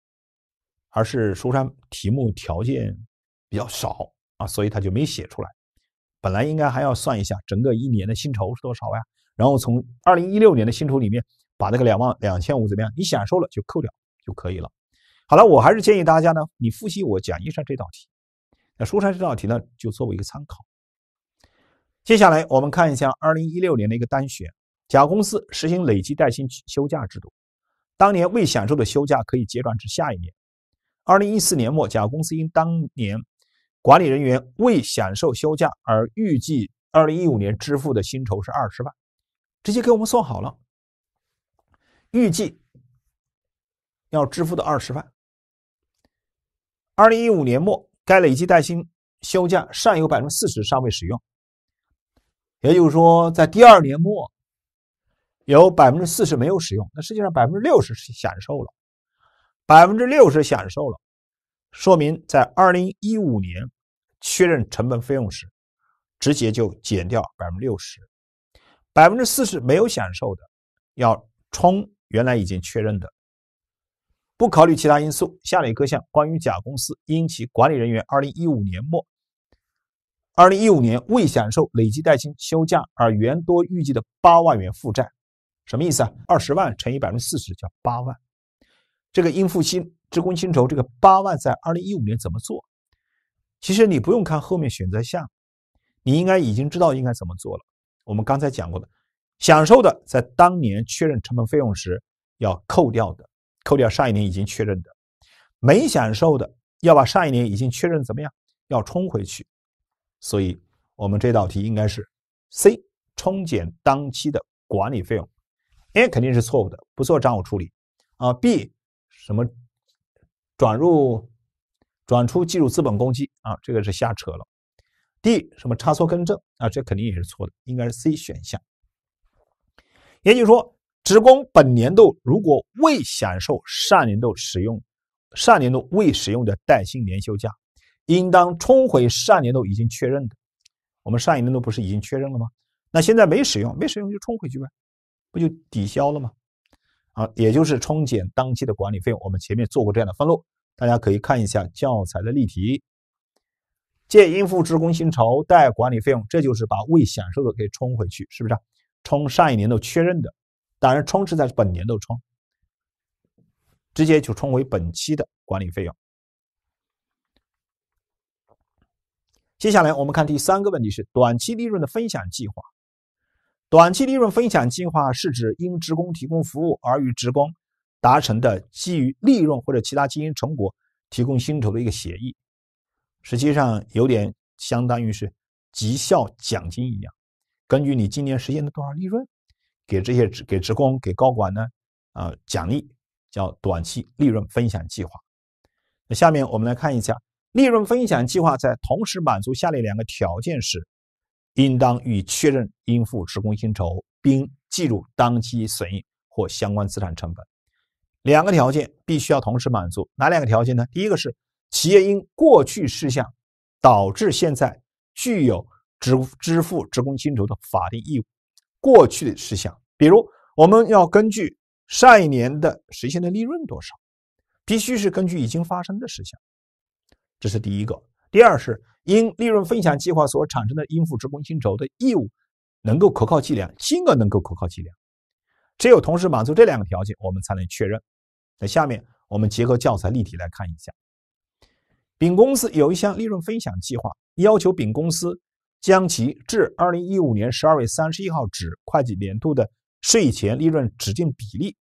[SPEAKER 1] 而是书上题目条件比较少啊，所以他就没写出来。本来应该还要算一下整个一年的薪酬是多少呀，然后从二零一六年的薪酬里面把那个两万两千五怎么样，你享受了就扣掉就可以了。好了，我还是建议大家呢，你复习我讲义上这道题，那书上这道题呢就作为一个参考。接下来我们看一下二零一六年的一个单选。甲公司实行累计带薪休假制度，当年未享受的休假可以结转至下一年。二零一四年末，甲公司因当年管理人员未享受休假而预计二零一五年支付的薪酬是二十万，直接给我们算好了，预计要支付的二十万。二零一五年末，该累计带薪休假尚有百分之四十尚未使用。也就是说，在第二年末，有百分之四十没有使用，那实际上百分之六十是享受了，百分之六十享受了，说明在二零一五年确认成本费用时，直接就减掉百分之六十，百分之四十没有享受的，要冲原来已经确认的。不考虑其他因素，下列各项关于甲公司因其管理人员二零一五年末。二零一五年未享受累计带薪休假而原多预计的八万元负债，什么意思啊？二十万乘以百分之四十叫八万，这个应付薪职工薪酬这个八万在二零一五年怎么做？其实你不用看后面选择项，你应该已经知道应该怎么做了。我们刚才讲过的，享受的在当年确认成本费用时要扣掉的，扣掉上一年已经确认的；没享受的要把上一年已经确认怎么样？要冲回去。所以，我们这道题应该是 C 冲减当期的管理费用，A 肯定是错误的，不做账务处理啊。B 什么转入转出计入资本公积啊，这个是瞎扯了。D 什么差错更正啊，这肯定也是错的，应该是 C 选项。也就是说，职工本年度如果未享受上年度使用上年度未使用的带薪年休假。应当冲回上年度已经确认的，我们上一年度不是已经确认了吗？那现在没使用，没使用就冲回去呗，不就抵消了吗？啊，也就是冲减当期的管理费用。我们前面做过这样的分录，大家可以看一下教材的例题，借应付职工薪酬，贷管理费用，这就是把未享受的可以冲回去，是不是？冲上一年度确认的，当然冲是在本年度冲，直接就冲回本期的管理费用。接下来我们看第三个问题是短期利润的分享计划。短期利润分享计划是指因职工提供服务而与职工达成的基于利润或者其他经营成果提供薪酬的一个协议，实际上有点相当于是绩效奖金一样，根据你今年实现的多少利润，给这些给职工、给高管呢，啊奖励，叫短期利润分享计划。那下面我们来看一下。利润分享计划在同时满足下列两个条件时，应当予以确认应付职工薪酬，并计入当期损益或相关资产成本。两个条件必须要同时满足，哪两个条件呢？第一个是企业因过去事项导致现在具有支支付职工薪酬的法定义务。过去的事项，比如我们要根据上一年的实现的利润多少，必须是根据已经发生的事项。这是第一个，第二是因利润分享计划所产生的应付职工薪酬的义务，能够可靠计量，金额能够可靠计量。只有同时满足这两个条件，我们才能确认。那下面我们结合教材例题来看一下。丙公司有一项利润分享计划，要求丙公司将其至二零一五年十二月三十一号止会计年度的税前利润指定比例，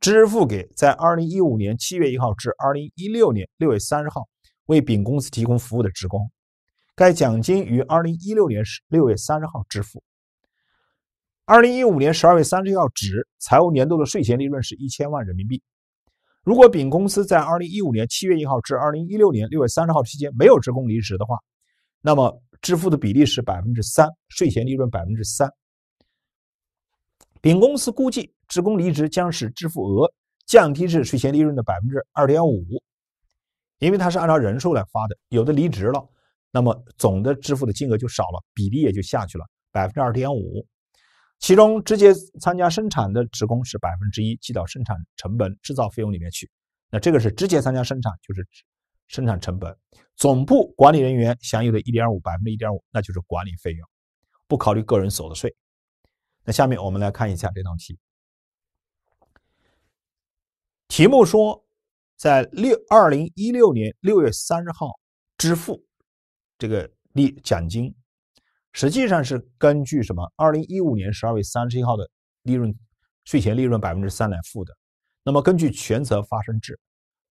[SPEAKER 1] 支付给在二零一五年七月一号至二零一六年六月三十号。为丙公司提供服务的职工，该奖金于二零一六年六月三十号支付。二零一五年十二月三十号止，财务年度的税前利润是一千万人民币。如果丙公司在二零一五年七月一号至二零一六年六月三十号期间没有职工离职的话，那么支付的比例是百分之三，税前利润百分之三。丙公司估计职工离职将使支付额降低至税前利润的百分之二点五。因为它是按照人数来发的，有的离职了，那么总的支付的金额就少了，比例也就下去了，百分之二点五。其中直接参加生产的职工是百分之一，记到生产成本、制造费用里面去。那这个是直接参加生产，就是生产成本。总部管理人员享有的一点五，百分之一点五，那就是管理费用，不考虑个人所得税。那下面我们来看一下这道题。题目说。在六二零一六年六月三十号支付这个利奖金，实际上是根据什么？二零一五年十二月三十一号的利润税前利润百分之三来付的。那么根据权责发生制，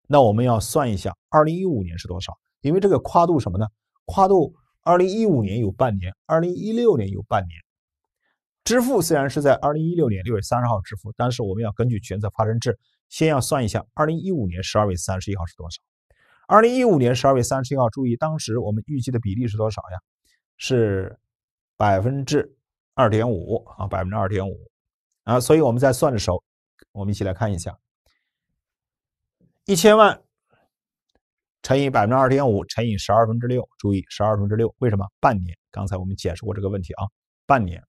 [SPEAKER 1] 那我们要算一下二零一五年是多少？因为这个跨度什么呢？跨度二零一五年有半年，二零一六年有半年。支付虽然是在二零一六年六月三十号支付，但是我们要根据权责发生制。先要算一下，二零一五年十二月三十一号是多少？二零一五年十二月三十一号，注意当时我们预计的比例是多少呀？是百分之二点五啊，百分之二点五啊。所以我们在算的时候，我们一起来看一下：一千万乘以百分之二点五，乘以十二分之六。注意，十二分之六为什么？半年。刚才我们解释过这个问题啊，半年，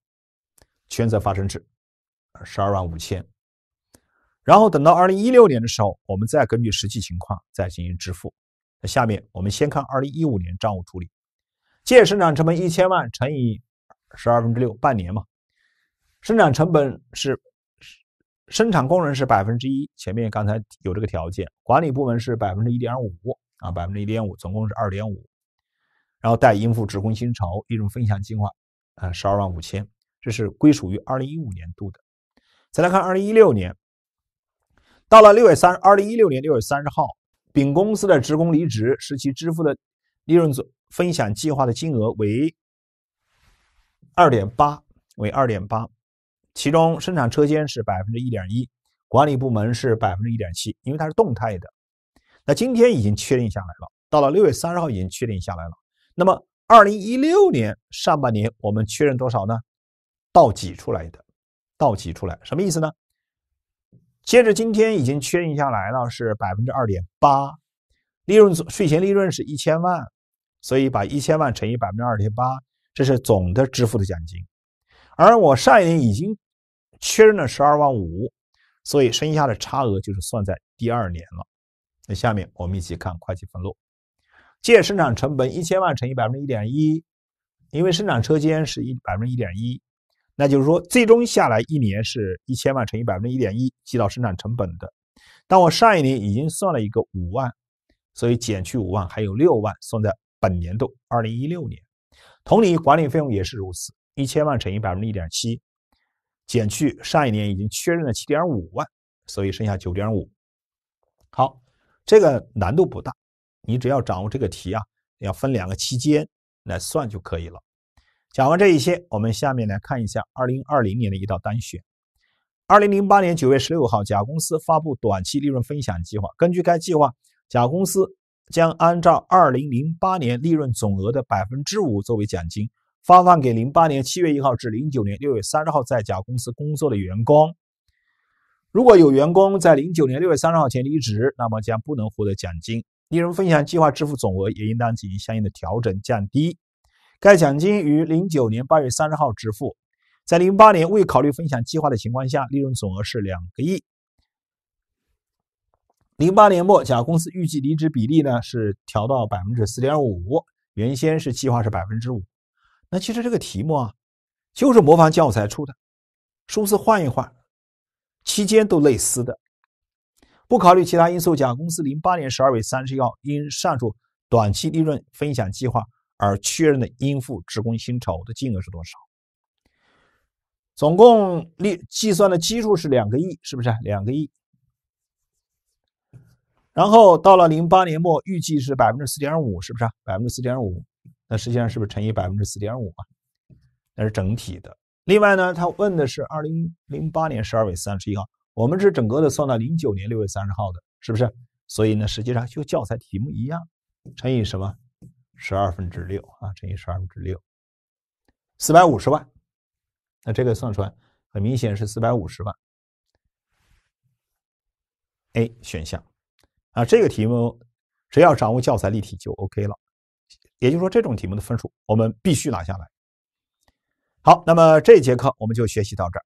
[SPEAKER 1] 全责发生制，十二万五千。然后等到二零一六年的时候，我们再根据实际情况再进行支付。那下面我们先看二零一五年账务处理，借生产成本一千万乘以十二分之六，半年嘛。生产成本是生产工人是百分之一，前面刚才有这个条件，管理部门是百分之一点五啊，百分之一点五，总共是二点五。然后带应付职工薪酬利润分享计划啊，十二万五千，这是归属于二零一五年度的。再来看二零一六年。到了六月三，二零一六年六月三十号，丙公司的职工离职，使其支付的利润总分享计划的金额为二点八，为二点八，其中生产车间是百分之一点一，管理部门是百分之一点七，因为它是动态的。那今天已经确定下来了，到了六月三十号已经确定下来了。那么二零一六年上半年我们确认多少呢？倒挤出来的，倒挤出来什么意思呢？接着今天已经确认下来了，是百分之二点八，利润税前利润是一千万，所以把一千万乘以百分之二点八，这是总的支付的奖金。而我上一年已经确认了十二万五，所以剩下的差额就是算在第二年了。那下面我们一起看会计分录，借生产成本一千万乘以百分之一点一，因为生产车间是一百分之一点一。那就是说，最终下来一年是一千万乘以百分之一点一，记到生产成本的。但我上一年已经算了一个五万，所以减去五万，还有六万算在本年度二零一六年。同理，管理费用也是如此，一千万乘以百分之一点七，减去上一年已经确认的七点五万，所以剩下九点五。好，这个难度不大，你只要掌握这个题啊，要分两个期间来算就可以了。讲完这一些，我们下面来看一下二零二零年的一道单选。二零零八年九月十六号，甲公司发布短期利润分享计划。根据该计划，甲公司将按照二零零八年利润总额的百分之五作为奖金，发放给零八年七月一号至零九年六月三十号在甲公司工作的员工。如果有员工在零九年六月三十号前离职，那么将不能获得奖金。利润分享计划支付总额也应当进行相应的调整降低。该奖金于零九年八月三十号支付，在零八年未考虑分享计划的情况下，利润总额是两个亿。零八年末，甲公司预计离职比例呢是调到百分之四点五，原先是计划是百分之五。那其实这个题目啊，就是模仿教材出的，数字换一换，期间都类似的，不考虑其他因素，甲公司零八年十二月三十号因上述短期利润分享计划。而确认的应付职工薪酬的金额是多少？总共利计算的基数是两个亿，是不是两个亿？然后到了零八年末，预计是百分之四点五，是不是百分之四点五？那实际上是不是乘以百分之四点五啊？那是整体的。另外呢，他问的是二零零八年十二月三十一号，我们是整个的算到零九年六月三十号的，是不是？所以呢，实际上就教材题目一样，乘以什么？十二分之六啊，乘以十二分之六，四百五十万。那这个算出来，很明显是四百五十万。A 选项啊，这个题目只要掌握教材例题就 OK 了。也就是说，这种题目的分数我们必须拿下来。好，那么这节课我们就学习到这儿。